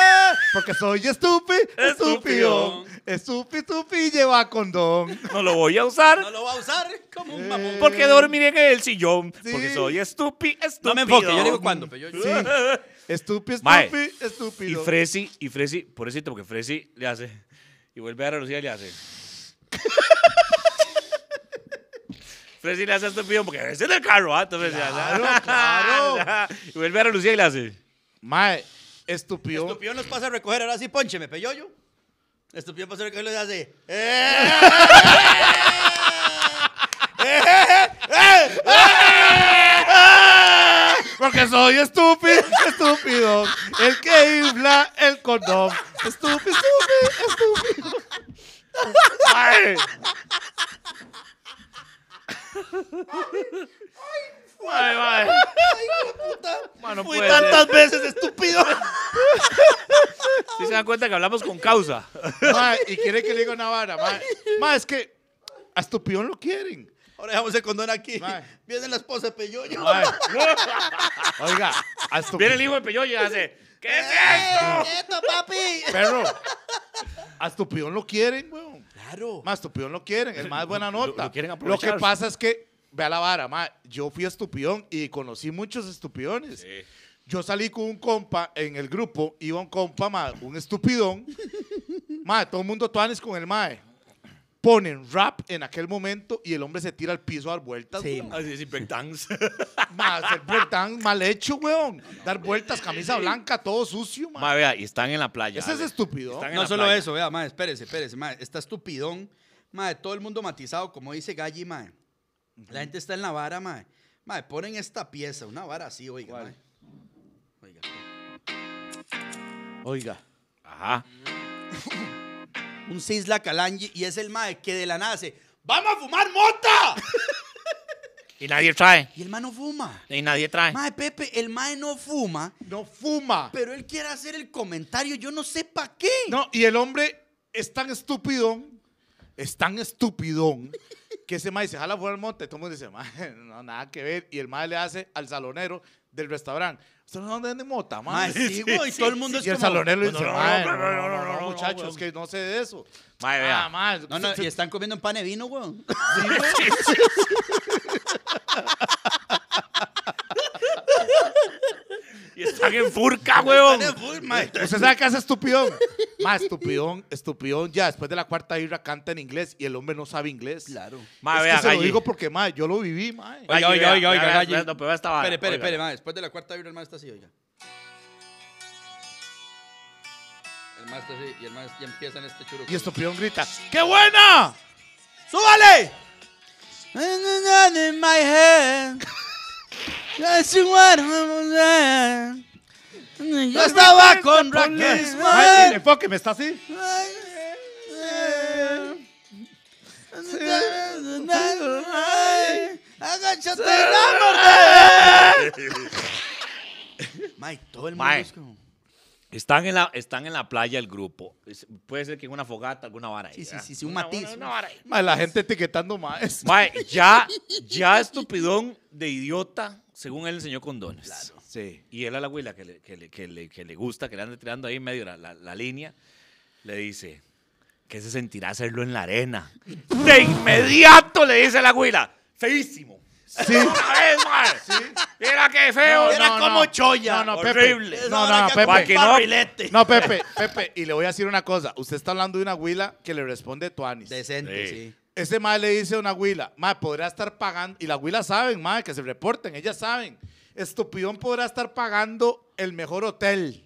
Porque soy estúpido, estúpido. Estúpido, estúpido lleva condón. No lo voy a usar. No lo voy a usar como un mamón. Eh. Porque dormiré en el sillón. Porque soy estúpido, estúpido. No me enfoque, yo digo cuándo. Pero yo... Estúpido, estúpido, Y Fresi, y Fresi, por eso, porque Fresi le hace. Y vuelve a Lucía y le hace. Fresi le hace estupido porque es en el carro, ¿ah? claro, Claro. y vuelve a Lucía y le hace. Mae, Estúpido. Estúpido nos pasa a recoger ahora sí, ponche, me peyó yo. pasa a recogerlo y hace. Eh, eh, eh, Porque soy estúpido, estúpido. El que infla el condón. Estúpido, estúpido, estúpido. Ay. Ay. Ay, Ay, puta. Fui tantas veces, estúpido. Si se dan cuenta que hablamos con causa. y quiere que le diga una vara, Más es que a estúpido lo quieren. Ahora dejamos el condón aquí. Viene la esposa de Peyoyo. Oiga, a Viene el hijo de Peyoyo y hace, ¿qué es eh, esto? esto, papi? Perro, a estupidón lo quieren, weón. Claro. Más estúpido lo quieren, es más buena nota. Lo que pasa es que Ve a la vara, ma, yo fui estupión y conocí muchos estupidones. Yo salí con un compa en el grupo, iba un compa, ma, un estupidón. ma, todo el mundo tuanes con el mae. Ponen rap en aquel momento y el hombre se tira al piso a dar vueltas. Sí, Así es, ma, hacer mal hecho, weón. Dar vueltas, camisa blanca, todo sucio, ma. vea, y están en la playa. Ese es estupidón. estúpido. No solo eso, vea, ma, espérese, espérese, ma. Está estupidón. Ma, todo el mundo matizado, como dice Galli, ma. La gente está en la vara, mae. Mae, ponen esta pieza, una vara así, oiga, Oiga. Oiga. Ajá. Un Cisla Calangi y es el mae que de la nada hace, ¡Vamos a fumar mota! y nadie trae. Y el mae no fuma. Y nadie trae. Mae, Pepe, el mae no fuma. No fuma. Pero él quiere hacer el comentario, yo no sé para qué. No, y el hombre es tan estúpido, es tan estúpido que ese mae se jala fuera del monte, todo el mundo dice, mae, no, nada que ver, y el mae le hace al salonero del restaurante, ¿ustedes no dónde mota, mae? Sí, güey, y todo el mundo es y el salonero dice, no no, no, no, no, muchachos, es que no sé de eso. Mae, vea. No, no, y están comiendo un pan de vino, güey. Sí, güey. Y están en furca, weón. ¿Usted sabe qué hace estupidón? Más estupidón, estupidón. Ya después de la cuarta ira canta en inglés y el hombre no sabe inglés. Claro. Ma, es que se lo digo porque, ma, yo lo viví, ma. Oiga, oiga, oiga, oiga, pero va Espere, espere, espere, ma. Después de la cuarta vibra, el maestro está así, oiga. El maestro está así y el maestro ya empieza en este churro Y estupidón grita, ¡qué buena! ¡Súbale! In my head. That's what yo estaba con Raquel. Ay, ah, el enfoque me está así. Agáchate, enamorate. Mike, todo el mundo Mike. es como. Están en, la, están en la playa el grupo. puede ser que en una fogata, alguna vara ahí. Sí, sí, sí, sí, un matiz, la gente etiquetando más. ya, ya estupidón de idiota, según él enseñó condones. Sí. Y él a la abuela que le, gusta, que le anda tirando ahí en medio la, la- línea, le dice, ¿qué se sentirá hacerlo en la arena? De inmediato le dice la abuela, feísimo. Sí. Mira qué feo. era como no. cholla. No, no, No, no, Pepe. No, no, Pepe, Pepe. Y le voy a decir una cosa. Usted está hablando de una huila que le responde Tuanis. Decente, sí. Ese mae le dice a una huila, mae, podría estar pagando, y la huilas saben, mae, que se reporten, ellas saben. Estupidón podría estar pagando el mejor hotel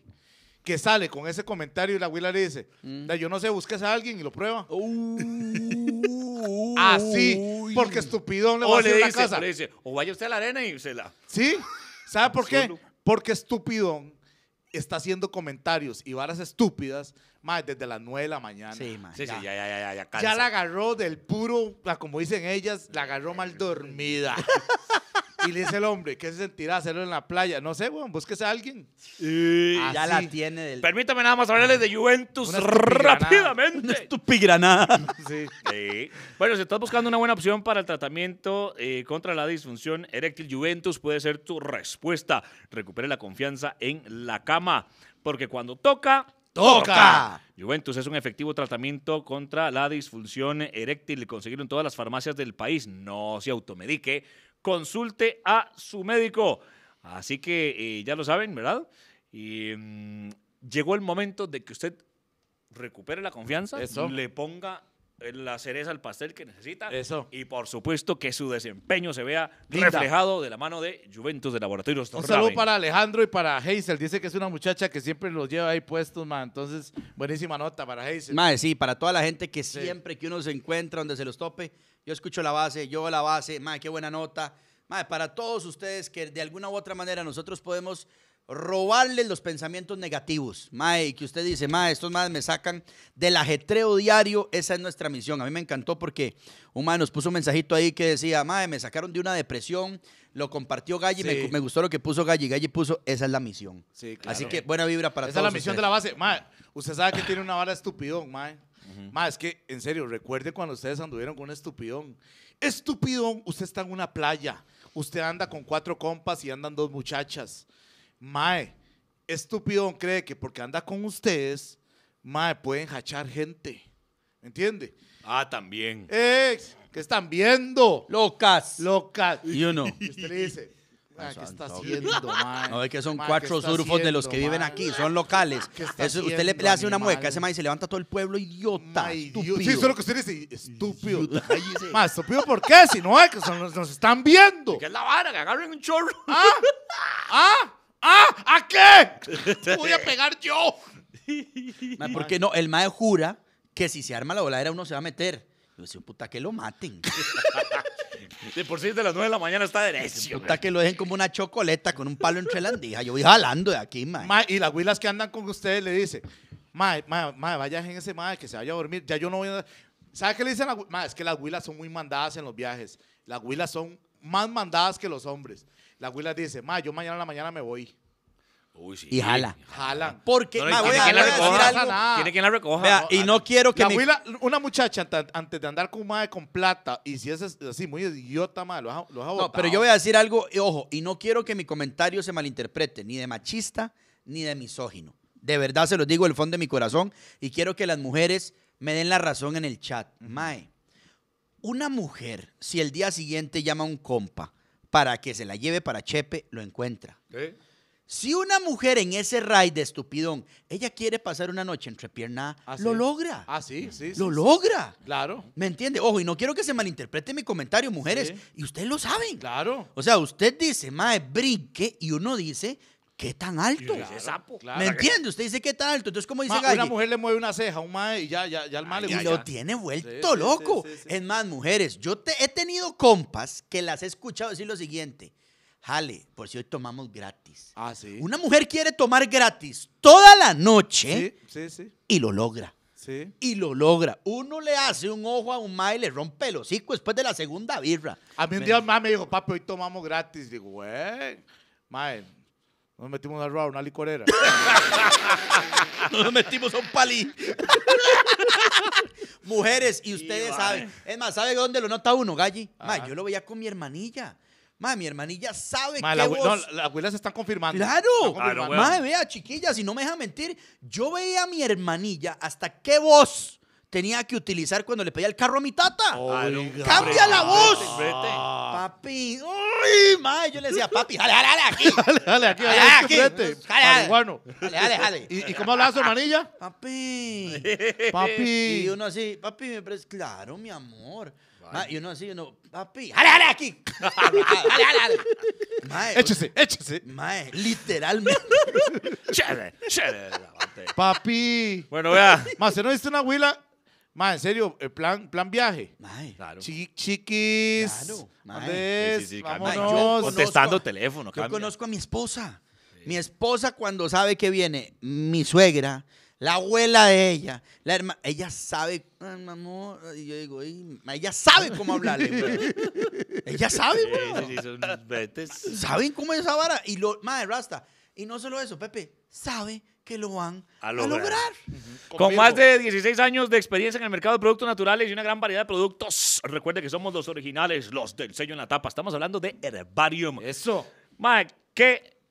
que sale con ese comentario y la huila le dice, mm. yo no sé, busques a alguien y lo prueba. Uh. Así, ah, porque estupidón le va a la casa. O vaya usted a la arena y se ¿Sí? ¿Sabe por qué? Porque estupidón está haciendo comentarios y varas estúpidas, más desde las 9 de la mañana. Sí, ya. ya, ya, ya, ya la agarró del puro, ah, como dicen ellas, la agarró mal dormida. Y le dice el hombre, ¿qué se sentirá hacerlo en la playa? No sé, weón, búsquese a alguien. Y ya la tiene. Del... Permítame nada más hablarles ah. de Juventus rápidamente. Estupigranada. Sí. sí. Bueno, si estás buscando una buena opción para el tratamiento eh, contra la disfunción eréctil, Juventus puede ser tu respuesta. Recupere la confianza en la cama, porque cuando toca, toca. Juventus es un efectivo tratamiento contra la disfunción eréctil. Conseguirlo en todas las farmacias del país. No se automedique consulte a su médico. Así que eh, ya lo saben, ¿verdad? Y mm, llegó el momento de que usted recupere la confianza, y le ponga la cereza al pastel que necesita. Eso. Y por supuesto que su desempeño se vea reflejado de la mano de Juventus de Laboratorios. Un saludo para Alejandro y para Hazel. Dice que es una muchacha que siempre los lleva ahí puestos, man. Entonces, buenísima nota para Hazel. Madre, sí, para toda la gente que siempre que uno se encuentra, donde se los tope, yo escucho la base, yo la base, madre, qué buena nota. Madre, para todos ustedes que de alguna u otra manera nosotros podemos robarle los pensamientos negativos. Mae, que usted dice, Mae, estos madres me sacan del ajetreo diario. Esa es nuestra misión. A mí me encantó porque un mae nos puso un mensajito ahí que decía, Mae, me sacaron de una depresión. Lo compartió Galli, me, gustó lo que puso Galli. Galli puso, esa es la misión. Sí, Así que buena vibra para todos. Esa es la misión de la base. Mae, usted sabe que tiene una vara estupidón, Mae. Mae, es que, en serio, recuerde cuando ustedes anduvieron con un estupidón. Estupidón, usted está en una playa. Usted anda con cuatro compas y andan dos muchachas Mae, estúpido cree que porque anda con ustedes, Mae, pueden hachar gente. entiende? Ah, también. Ex, ¿qué están viendo? Locas. Locas. Y uno. usted le dice, ¿qué está haciendo, mae? No, es que son cuatro surfos de los que viven aquí, son locales. ¿Qué usted le, hace una mueca a ese mae y se levanta todo el pueblo, idiota, estúpido. Sí, eso es lo que usted dice, estúpido. Mae, estúpido, ¿por qué? Si no, es que nos están viendo. ¿Qué es la vara? Que agarren un chorro. ¿Ah? Ah, ¡Ah! ¿A qué? voy a pegar yo. Porque no, el mae jura que si se arma la voladera uno se va a meter. Yo decía, puta, que lo maten. De por sí, de las 9 de la mañana está derecho. Puta, que lo dejen como una chocoleta con un palo entre la Yo voy jalando de aquí, mae. y las huilas que andan con ustedes le dicen, mae, mae, mae, vaya en ese mae que se vaya a dormir. Ya yo no voy a... ¿Sabes qué le dicen a las Es que las huilas son muy mandadas en los viajes. Las huilas son más mandadas que los hombres. La abuela dice, ma, yo mañana en la mañana me voy. Uy, sí. Y jala. jala, Porque No, la algo. y no quiero que La una muchacha antes de andar con un mae con plata, y si es así, muy idiota, mae, lo ha, No, pero yo voy a decir algo, ojo, y no quiero que mi comentario se malinterprete, ni de machista, ni de misógino. De verdad se los digo del fondo de mi corazón y quiero que las mujeres me den la razón en el chat. Mae, una mujer, si el día siguiente llama a un compa para que se la lleve para Chepe, lo encuentra. Si una mujer en ese raid de estupidón, ella quiere pasar una noche entre pierna, ah, lo logra. Ah, sí, sí. Lo logra. Claro. ¿Me entiende? Ojo, y no quiero que se malinterprete mi comentario, mujeres. Y ustedes lo saben. Claro. O sea, usted dice, mae, brinque, y uno dice, ¿qué tan alto? sapo. ¿Me entiende? Usted dice, ¿qué tan alto? Entonces, ¿cómo dice la Una mujer le mueve una ceja, a un mae, y ya, ya, ya el mae Y lo tiene vuelto loco. es más, mujeres, yo he tenido compas que las he escuchado decir lo siguiente. Jale, por si hoy tomamos gratis. Ah, sí. Una mujer quiere tomar gratis toda la noche y lo logra. Sí. Y lo logra. Uno le hace un ojo a un mae y le rompe el hocico después de la segunda birra. A mí un día el mae me dijo, papi, hoy tomamos gratis. Digo, güey, mae, nos metimos una RAW, una licorera. Nos metimos a un palí. Mujeres, y ustedes saben. Es más, ¿sabe dónde lo nota uno, Galli? Ma, yo lo veía con mi hermanilla. Ma, mi hermanilla sabe que las abuelas están confirmando. ¡Claro! Están confirmando. claro ma, vea, chiquillas, si no me deja mentir, yo veía a mi hermanilla hasta qué vos tenía que utilizar cuando le pedía el carro a mi tata. ¡Cambia la voz! ¡Vete! Papi, uy, mae! yo le decía, papi, jale, jale, aquí. Dale, jale, aquí, jale, jale, aquí. Jale, ¿Y, cómo hablaba su hermanilla? Papi. papi. Y uno así, papi, me parece, claro, mi amor. y uno así, uno, papi, jale, jale aquí. jale, jale, jale. Mae, échese, échese. Mae, literalmente. chévere, chévere. Papi. Bueno, vea. Más, se no viste una huila más, en serio, el eh, plan, plan viaje. chiquis. Contestando teléfono, Yo conozco a mi esposa. Mi esposa cuando sabe que viene mi suegra, la abuela de ella, la ella sabe, y yo digo, ella sabe cómo hablarle, ella sabe, ¿Saben cómo es esa vara? Y lo, madre, Rasta, y no solo eso, Pepe, sabe que lo van a lograr. Con más de 16 años de experiencia en el mercado de productos naturales y una gran variedad de productos. Recuerde que somos los originales, los del sello en la tapa. Estamos hablando de Herbarium. Eso. Mike,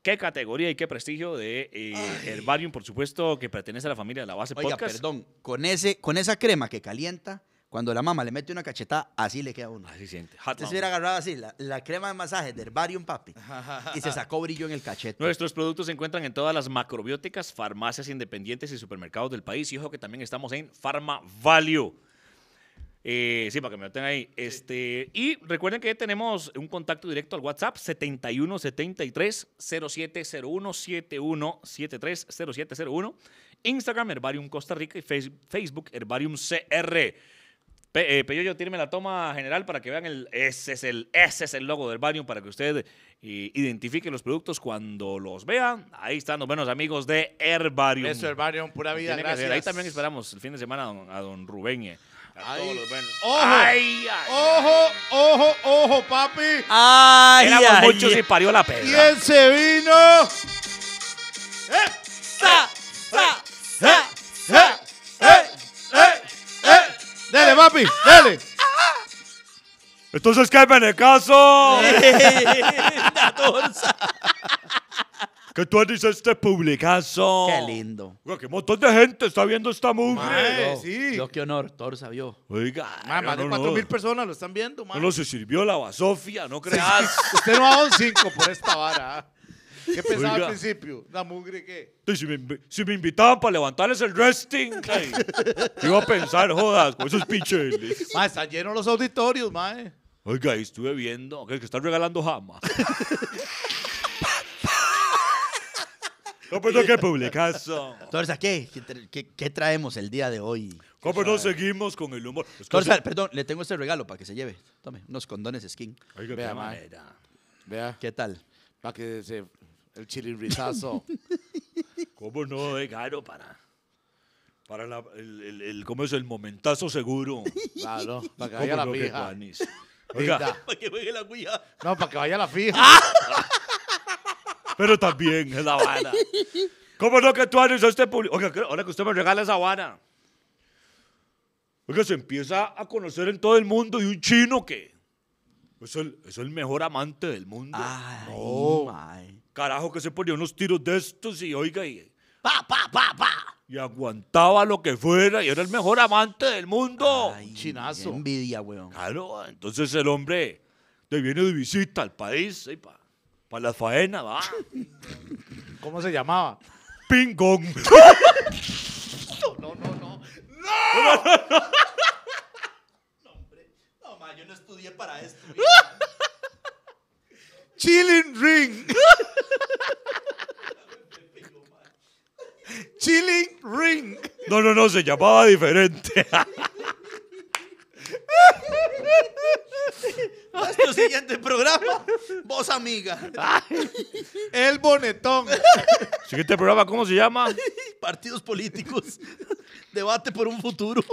¿qué categoría y qué prestigio de eh, Herbarium, por supuesto, que pertenece a la familia de la base Oiga, Perdón, con, ese, con esa crema que calienta, cuando la mamá le mete una cachetada, así le queda uno. Así siente. Hot hubiera agarrado así la, crema de masaje de Herbarium Papi y se sacó brillo en el cachete. Nuestros productos se encuentran en todas las macrobióticas, farmacias independientes y supermercados del país. Y ojo que también estamos en Pharma Value. Eh, sí, para que me lo tengan ahí. Este, Y recuerden que tenemos un contacto directo al WhatsApp 7173 0701 7173 Instagram Herbarium Costa Rica y Facebook Herbarium CR. Pe eh, Peyoyo, la toma general para que vean el. Ese es el, ese es el logo del Herbarium para que usted identifiquen eh, identifique los productos cuando los vean. Ahí están los buenos amigos de Herbarium. Eso, Herbarium, pura vida. gracias. Ahí también esperamos el fin de semana a don, a Rubén. a todos los buenos. Ojo, ojo, ojo, papi. Ay, Éramos muchos y parió la perra. ¿Quién se vino? Eh, eh, Dale, papi, dale. Entonces, ¿qué caso? La torsa. Que tú dices este publicazo? Qué lindo. ¡Qué montón de gente está viendo esta mugre. Dios, qué honor. Torsa vio. Oiga. más de mil personas lo están viendo, man. No, se sirvió la basofia, no creas. Usted no va a un 5 por esta vara. ¿Qué pensaba al principio? ¿La mugre qué? si, me, invitaban para levantarles el resting, iba a pensar, jodas, con esos picheles. Ma, están llenos los auditorios, mae. Oiga, ahí estuve viendo que, están regalando jama. ¿Cómo pues, que publicazo? Torza, ¿qué? ¿Qué, traemos el día de hoy? ¿Cómo pues, no seguimos con el humor? perdón, le tengo este regalo para que se lleve. Tome, unos condones skin. Vea, qué Vea, ¿Qué tal? para que se el chirinrizazo. ¿Cómo no? Es caro para. Para la, el, el, el, ¿cómo es? el momentazo seguro. Claro, para que vaya la fija. Oiga, para que vaya la guía. No, para que vaya la fija. Pero también es la Habana. ¿Cómo no que tú eres este público? Oiga, ahora que usted me regala esa Habana. Oiga, se empieza a conocer en todo el mundo y un chino que es el, es el mejor amante del mundo. Ay, no. Carajo, que se ponía unos tiros de estos y oiga, y. ¡Pa, pa, pa, pa! Y aguantaba lo que fuera y era el mejor amante del mundo. Ay, Chinazo. Envidia, weón. Claro, entonces el hombre te viene de visita al país, eh, pa. para la faena. va. ¿Cómo se llamaba? Pingón. no, no, no, no. ¡No! no, hombre. No, yo no estudié para esto. Chilling ring. Chilling ring. No, no, no, se llamaba diferente. el siguiente programa, voz amiga. El bonetón. Siguiente programa, ¿cómo se llama? Partidos políticos. Debate por un futuro.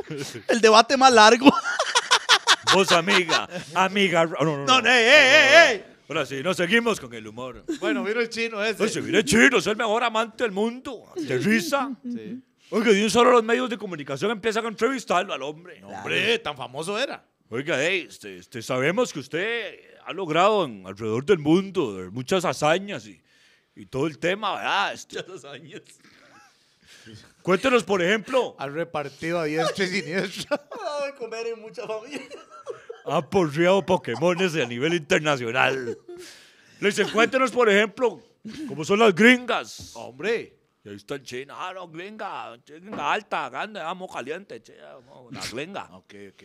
El debate más largo. Voz amiga. Amiga. No, no, no. Eh, eh, eh, Ahora sí, nos seguimos con el humor. Bueno, vino el chino ese. Oye, mira el chino, es el mejor amante del mundo. ¿Te risa. Sí. Oiga, de un solo los medios de comunicación empiezan a entrevistarlo al hombre. hombre, tan famoso era. Oiga, hey, este, este, sabemos que usted ha logrado alrededor del mundo muchas hazañas y, todo el tema, ¿verdad? Este, muchas hazañas. Cuéntenos, por ejemplo. Ha repartido a diestra y siniestra. comer en mucha familias ha porreado Pokémones a nivel internacional. Les encuéntenos, por ejemplo, cómo son las gringas. Hombre. ahí está en China. Ah, no, gringa. alta, grande, amo caliente. gringa. Ah, ok, ok.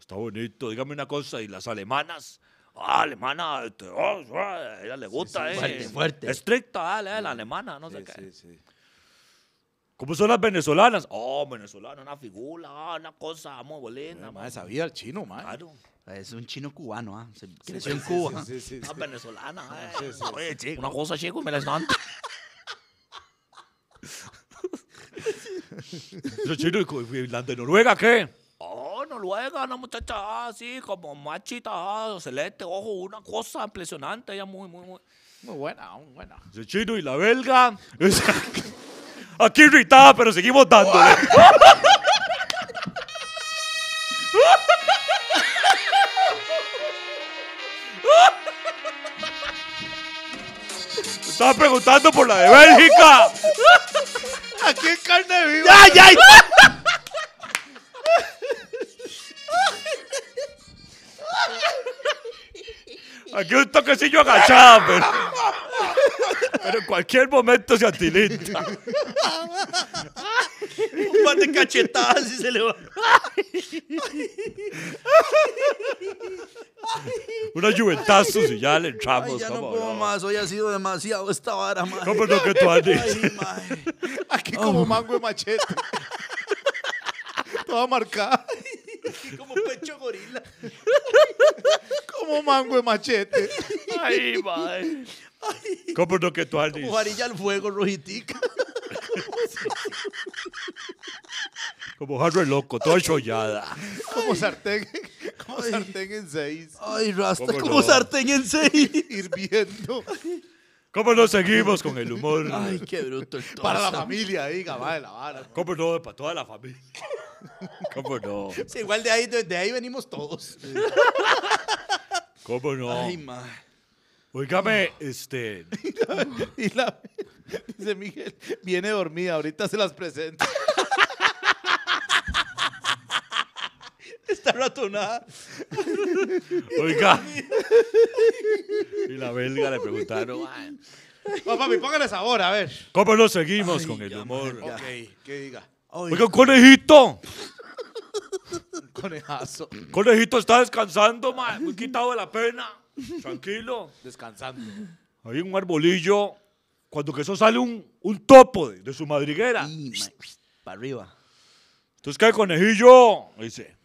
Está bonito. Dígame una cosa. ¿Y las alemanas? Ah, alemana, este, oh, ah, a ella le gusta, eh. Fuerte, fuerte. Estricta, eh, la, alemana, no sé qué. ¿Cómo son las venezolanas? Oh, venezolana, una figura, ah, una cosa muy bolena, Más sabía el chino, man. Claro. Es un chino cubano, ¿ah? ¿eh? Se creció en Cuba. Sí, Una ah, venezolana, ¿eh? sí. una cosa, chico, me la están. y la de Noruega, ¿qué? Oh, Noruega, una muchacha así, ah, como machita, celeste, ojo, una cosa impresionante, ella muy, muy, muy. Muy buena, muy buena. El chino y la belga. Aquí irritada, pero seguimos dándole. Estaba preguntando por la de Bélgica. Aquí es carne viva. ¡Ya, Aquí un toquecillo agachado, pero, en cualquier momento se atilita. un par de cachetadas y se le va. Unos juventazos y ya le entramos. Ay, ya no puedo más, hoy ha sido demasiado esta vara, madre. ¿Cómo es lo que tú has dicho? Aquí como mango de machete. Toda marcada. como pecho gorila. como mango de machete. Ay, madre. Como lo que tú Como varilla al fuego, rojitica. Como jarro de loco, toda chollada. Como sartén. Como sartén en seis. Ay, Rasta, como sartén en seis. Hirviendo. ¿Cómo no seguimos con el humor? Ay, qué bruto. El Para la familia, diga, va la vara. ¿Cómo no? Para toda la familia. ¿Cómo no? igual de ahí, de, ahí venimos todos. ¿Cómo no? Ay, madre. Oígame, este. y la, dice Miguel, viene dormida, ahorita se las presento. Está ratonada. Oiga. Y la belga le preguntaron. me papi, póngale sabor, a ver. ¿Cómo lo seguimos con el humor? Ok, que diga. Oiga, conejito. Conejazo. Conejito está descansando, man. Muy quitado de la pena. Tranquilo. Descansando. Hay un arbolillo. Cuando que eso sale un, topo de, su madriguera. para arriba. Entonces ¿qué, conejillo. Dice.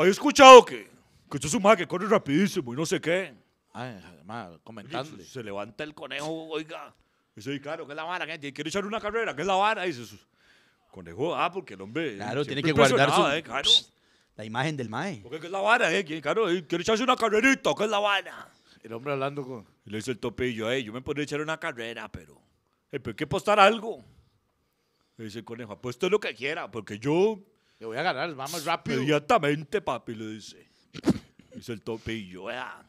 ¿Has pues escuchado que, que es un madre que corre rapidísimo y no sé qué. Ah, además, comentándole. Se levanta el conejo, oiga. Dice, claro, ¿qué es la vara? Quiere echar una carrera, ¿qué es la vara? Dice su conejo, ah, porque el hombre. Claro, tiene que guardar su, eh, la imagen del mae. Porque ¿qué es la vara, eh? Claro, eh, quiere echarse una carrerita, ¿qué es la vara? El hombre hablando con. le dice el topillo, eh, yo me podría echar una carrera, pero. Eh, pero hay que apostar algo. Le dice el conejo, apuesto lo que quiera, porque yo yo voy a ganar, vamos rápido. Inmediatamente, papi, le dice. dice el topillo, vea.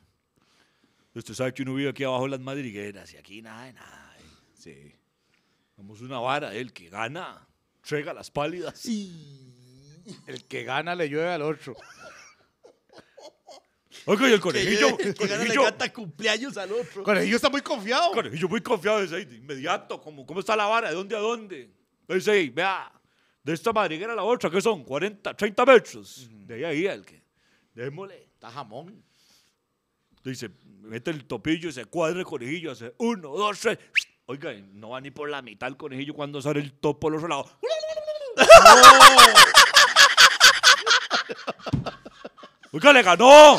Usted sabe que uno vive aquí abajo en las madrigueras y aquí nada nada. Eh. Sí. Vamos una vara, el que gana, entrega las pálidas. Sí. El que gana le llueve al otro. Oiga, y el conejillo. El que le conejillo, canta cumpleaños al otro. Conejillo está muy confiado. conejillo muy confiado, dice ahí, de inmediato, ¿cómo está la vara? ¿De dónde a dónde? Dice ahí, vea, de esta madriguera a la otra, que son 40, 30 metros. De ahí a ahí al que. Démosle. Está jamón. Dice, mete el topillo, y se cuadra el conejillo, hace uno, dos, tres. Oiga, no va ni por la mitad el conejillo cuando sale el topo al otro lado. ¡No! ¡Oiga, le ganó!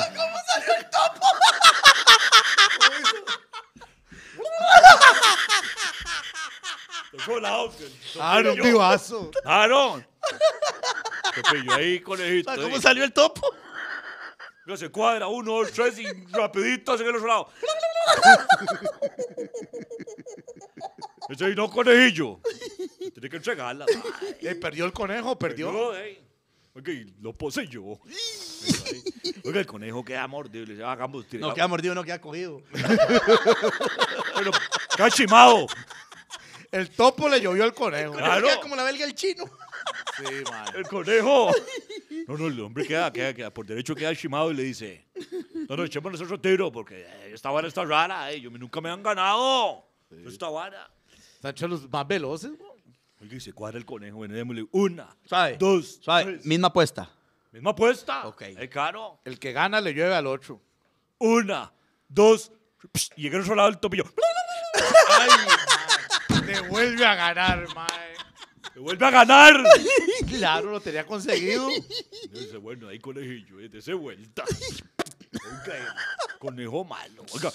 ¡Ah, la opción. Claro, un Claro. Te pilló ahí, conejito. ¿Cómo salió el topo? No se cuadra, uno, dos, tres y rapidito hacia el otro lado. Ese ahí no conejillo. Tiene que entregarla. Eh, perdió el conejo, perdió. perdió Ok, lo poseyó. Oiga, el conejo queda mordido. No queda mordido, no queda cogido. Pero, cachimado. El topo le llovió al conejo. El conejo claro. como la belga el chino. Sí, madre. El conejo. No, no, el hombre queda, queda, queda por derecho queda chimado y le dice, no, no, echémonos otro tiro porque eh, esta vara está rara, eh, yo, nunca me han ganado. Pues, esta vara. Están los más veloces, ¿no? Oye, se cuadra el conejo, bueno, démosle una, dos, ¿Sabe? Misma apuesta. Misma apuesta. Ok. Es caro. El que gana le llueve al otro. Una, dos, y llega el otro lado del topillo. ¡Ay, ¡Se vuelve a ganar, mae. ¡Se vuelve a ganar! Claro, lo tenía conseguido. dice, bueno, ahí conejillo, de vuelta. Oiga, conejo malo. Oiga,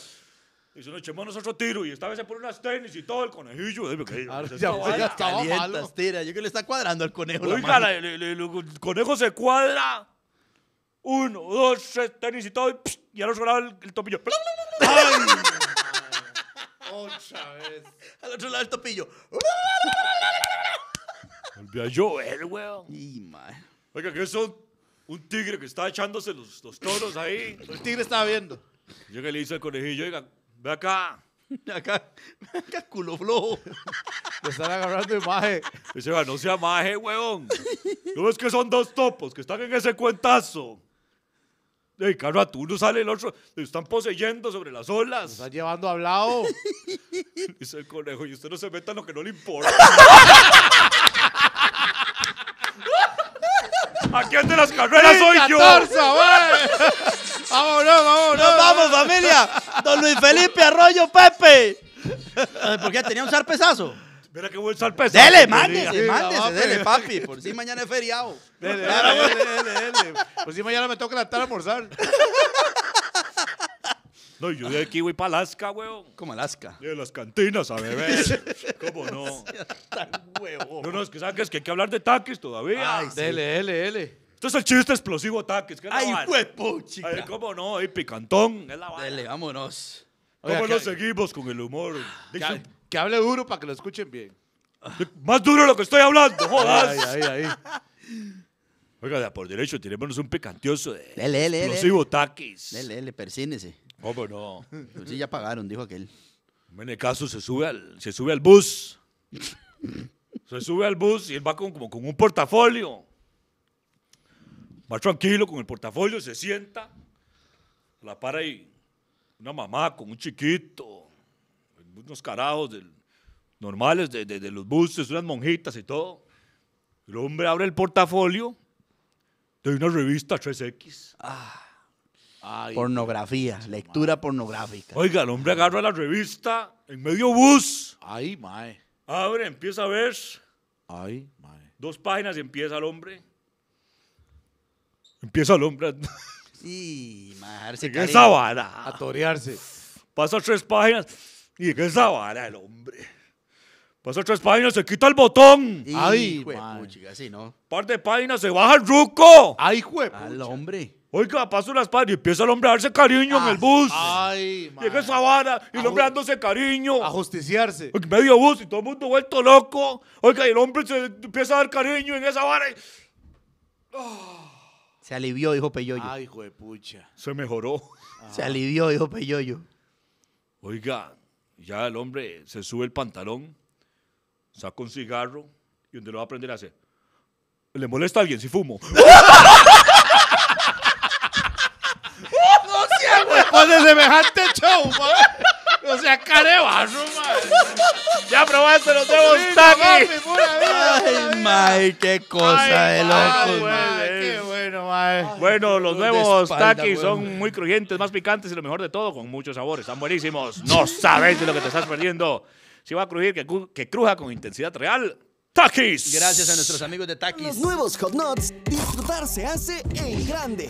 y se nos echemos otro tiro y esta vez se pone unas tenis y todo el conejillo. eh, caliente, ya, está estaba malo. tira. Yo que le está cuadrando al conejo. el conejo se cuadra. Uno, dos, tres, tenis y todo. Y, ya y ahora sonaba el, el topillo. ¡Ay! otro lado del topillo. Volvió a llover, weón. Y, Oiga, que son un tigre que está echándose los, los toros ahí. El tigre estaba viendo. Llega y le dice al conejillo, oiga, ve acá. Acá, acá culo flojo. Lo están agarrando imagen Dice, no sea maje, weón. ¿No ves que son dos topos que están en ese cuentazo? el carro a uno sale el otro, Te están poseyendo sobre las olas. Te están llevando hablado. Dice el conejo, y usted no se meta en lo que no le importa. Aquí quién de las carreras soy yo. vámonos, vámonos. Nos vamos, familia. Don Luis Felipe Arroyo Pepe. ¿Por qué tenía un zarpezazo? Mira que buen peso. Dele, mándese, mándese, dele, papi. Por si mañana es feriado. Dele, dele, dele, dele. Por si mañana me toca la levantar a almorzar. No, yo de aquí voy para Alaska, weón. ¿Cómo Alaska. De las cantinas a beber. ¿Cómo no? Tan huevo. No, no, es que sabes que hay que hablar de taques todavía. Ay, dele, dele, dele. Esto es el chiste explosivo taques. Ay, huepo, chica. Ay, ¿Cómo no? Ay, picantón. Dele, vámonos. ¿Cómo no seguimos con el humor? Ah, Dije. Que hable duro para que lo escuchen bien. Más duro lo que estoy hablando, jodas. Oiga, por derecho, tenemos un picantioso de lele, lele, explosivo taquis. Lele, persínese. ¿Cómo no? sí ya pagaron, dijo aquel. En el caso se sube al, se sube al bus. se sube al bus y él va con, como con un portafolio. Va tranquilo con el portafolio, se sienta. La para ahí una mamá con un chiquito unos carajos normales de, los buses, unas monjitas y todo. El hombre abre el portafolio de una revista 3X. pornografía, lectura pornográfica. Oiga, el hombre agarra la revista en medio bus. Ay, mae. Abre, empieza a ver. Ay, mae. Dos páginas y empieza el hombre. Empieza el hombre. Sí, mae. Esa vara. A torearse. Pasa tres páginas. Y que esa vara el hombre. Pasa tres páginas, se quita el botón. Y, Ay, pucha así no. Par de páginas, se baja el ruco. Ay, juepucha. Al hombre. Oiga, paso las páginas y empieza el hombre a darse cariño en el ah, bus. Ay, Y Llega esa vara y el hombre dándose cariño. A justiciarse. Medio bus y todo el mundo vuelto loco. Oiga, el hombre se empieza a dar cariño en esa vara ah. Se alivió, dijo Peyoyo. Ay, hijo Se mejoró. Se alivió, dijo Peyoyo. Oiga, ya el hombre se sube el pantalón, saca un cigarro y donde lo va a aprender a hacer. ¿le molesta a alguien si fumo? ¡No semejante show, o sea, mae. Ya probaste los nuevos takis. Ay, mae, qué cosa de loco, Qué bueno, mae. Bueno, los nuevos takis son muy crujientes, más picantes y lo mejor de todo, con muchos sabores. Están buenísimos. No sabes de lo que te estás perdiendo. Si va a crujir, que, cruja con intensidad real. Takis. Gracias a nuestros amigos de Takis. Los nuevos hot nuts, disfrutar se hace en grande.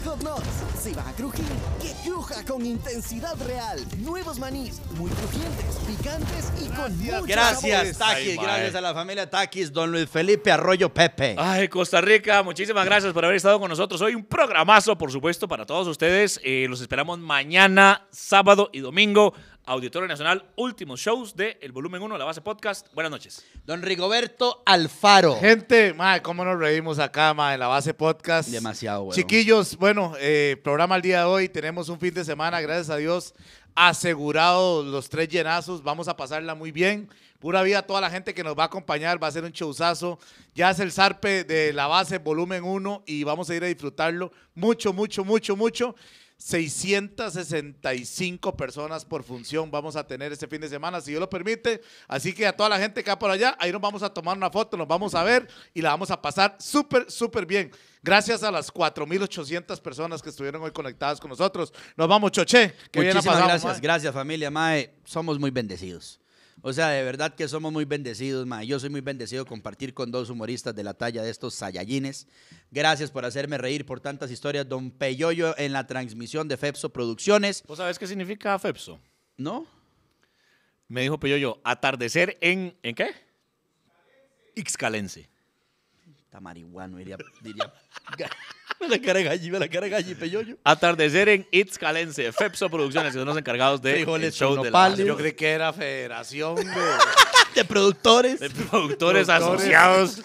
Nuts Si a crujir, que cruja con intensidad real. Nuevos manís, muy crujientes, picantes y con mucho Gracias, Takis. gracias a la familia Takis, don Luis Felipe Arroyo Pepe. Ay, Costa Rica, muchísimas gracias por haber estado con nosotros hoy. Un programazo, por supuesto, para todos ustedes. Eh, los esperamos mañana, sábado y domingo. Auditorio Nacional, últimos shows de El Volumen 1 de la Base Podcast. Buenas noches. Don Rigoberto Alfaro. Gente, madre, cómo nos reímos acá, madre, en la Base Podcast. Demasiado, bueno. Chiquillos, bueno, eh, programa el día de hoy. Tenemos un fin de semana, gracias a Dios, asegurado los tres llenazos. Vamos a pasarla muy bien. Pura vida, a toda la gente que nos va a acompañar, va a ser un showzazo. Ya es el zarpe de la base volumen 1 y vamos a ir a disfrutarlo mucho, mucho, mucho, mucho. 665 personas por función vamos a tener este fin de semana, si Dios lo permite. Así que a toda la gente que va por allá, ahí nos vamos a tomar una foto, nos vamos a ver y la vamos a pasar súper, súper bien. Gracias a las 4.800 personas que estuvieron hoy conectadas con nosotros. Nos vamos, Choche. Muchísimas gracias, gracias familia Mae. Somos muy bendecidos. O sea, de verdad que somos muy bendecidos, ma. Yo soy muy bendecido compartir con dos humoristas de la talla de estos Sayallines. Gracias por hacerme reír por tantas historias. Don Peyoyo en la transmisión de Fepso Producciones. ¿Vos sabés qué significa Fepso? ¿No? Me dijo Peyoyo, atardecer en... ¿En qué? Xcalense. Está diría. diría me la cara allí, me la cara allí, peyoyo. Atardecer en calense Fepso Producciones, que son los encargados de show de la Yo creí que era federación de... productores. De productores, asociados.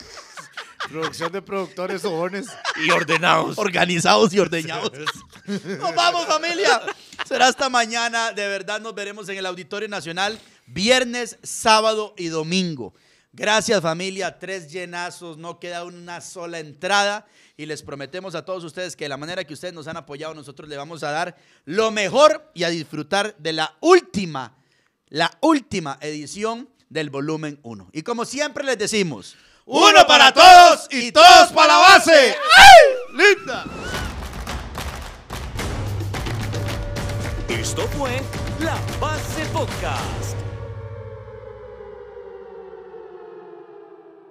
Producción de productores sojones. Y ordenados. Organizados y ordeñados. ¡Nos vamos, familia! Será esta mañana. De verdad, nos veremos en el Auditorio Nacional, viernes, sábado y domingo. Gracias familia, tres llenazos, no queda una sola entrada y les prometemos a todos ustedes que de la manera que ustedes nos han apoyado, nosotros le vamos a dar lo mejor y a disfrutar de la última, la última edición del volumen 1. Y como siempre les decimos, uno para todos y todos para la base. ¡Ay! ¡Linda! Esto fue La Base Podcast.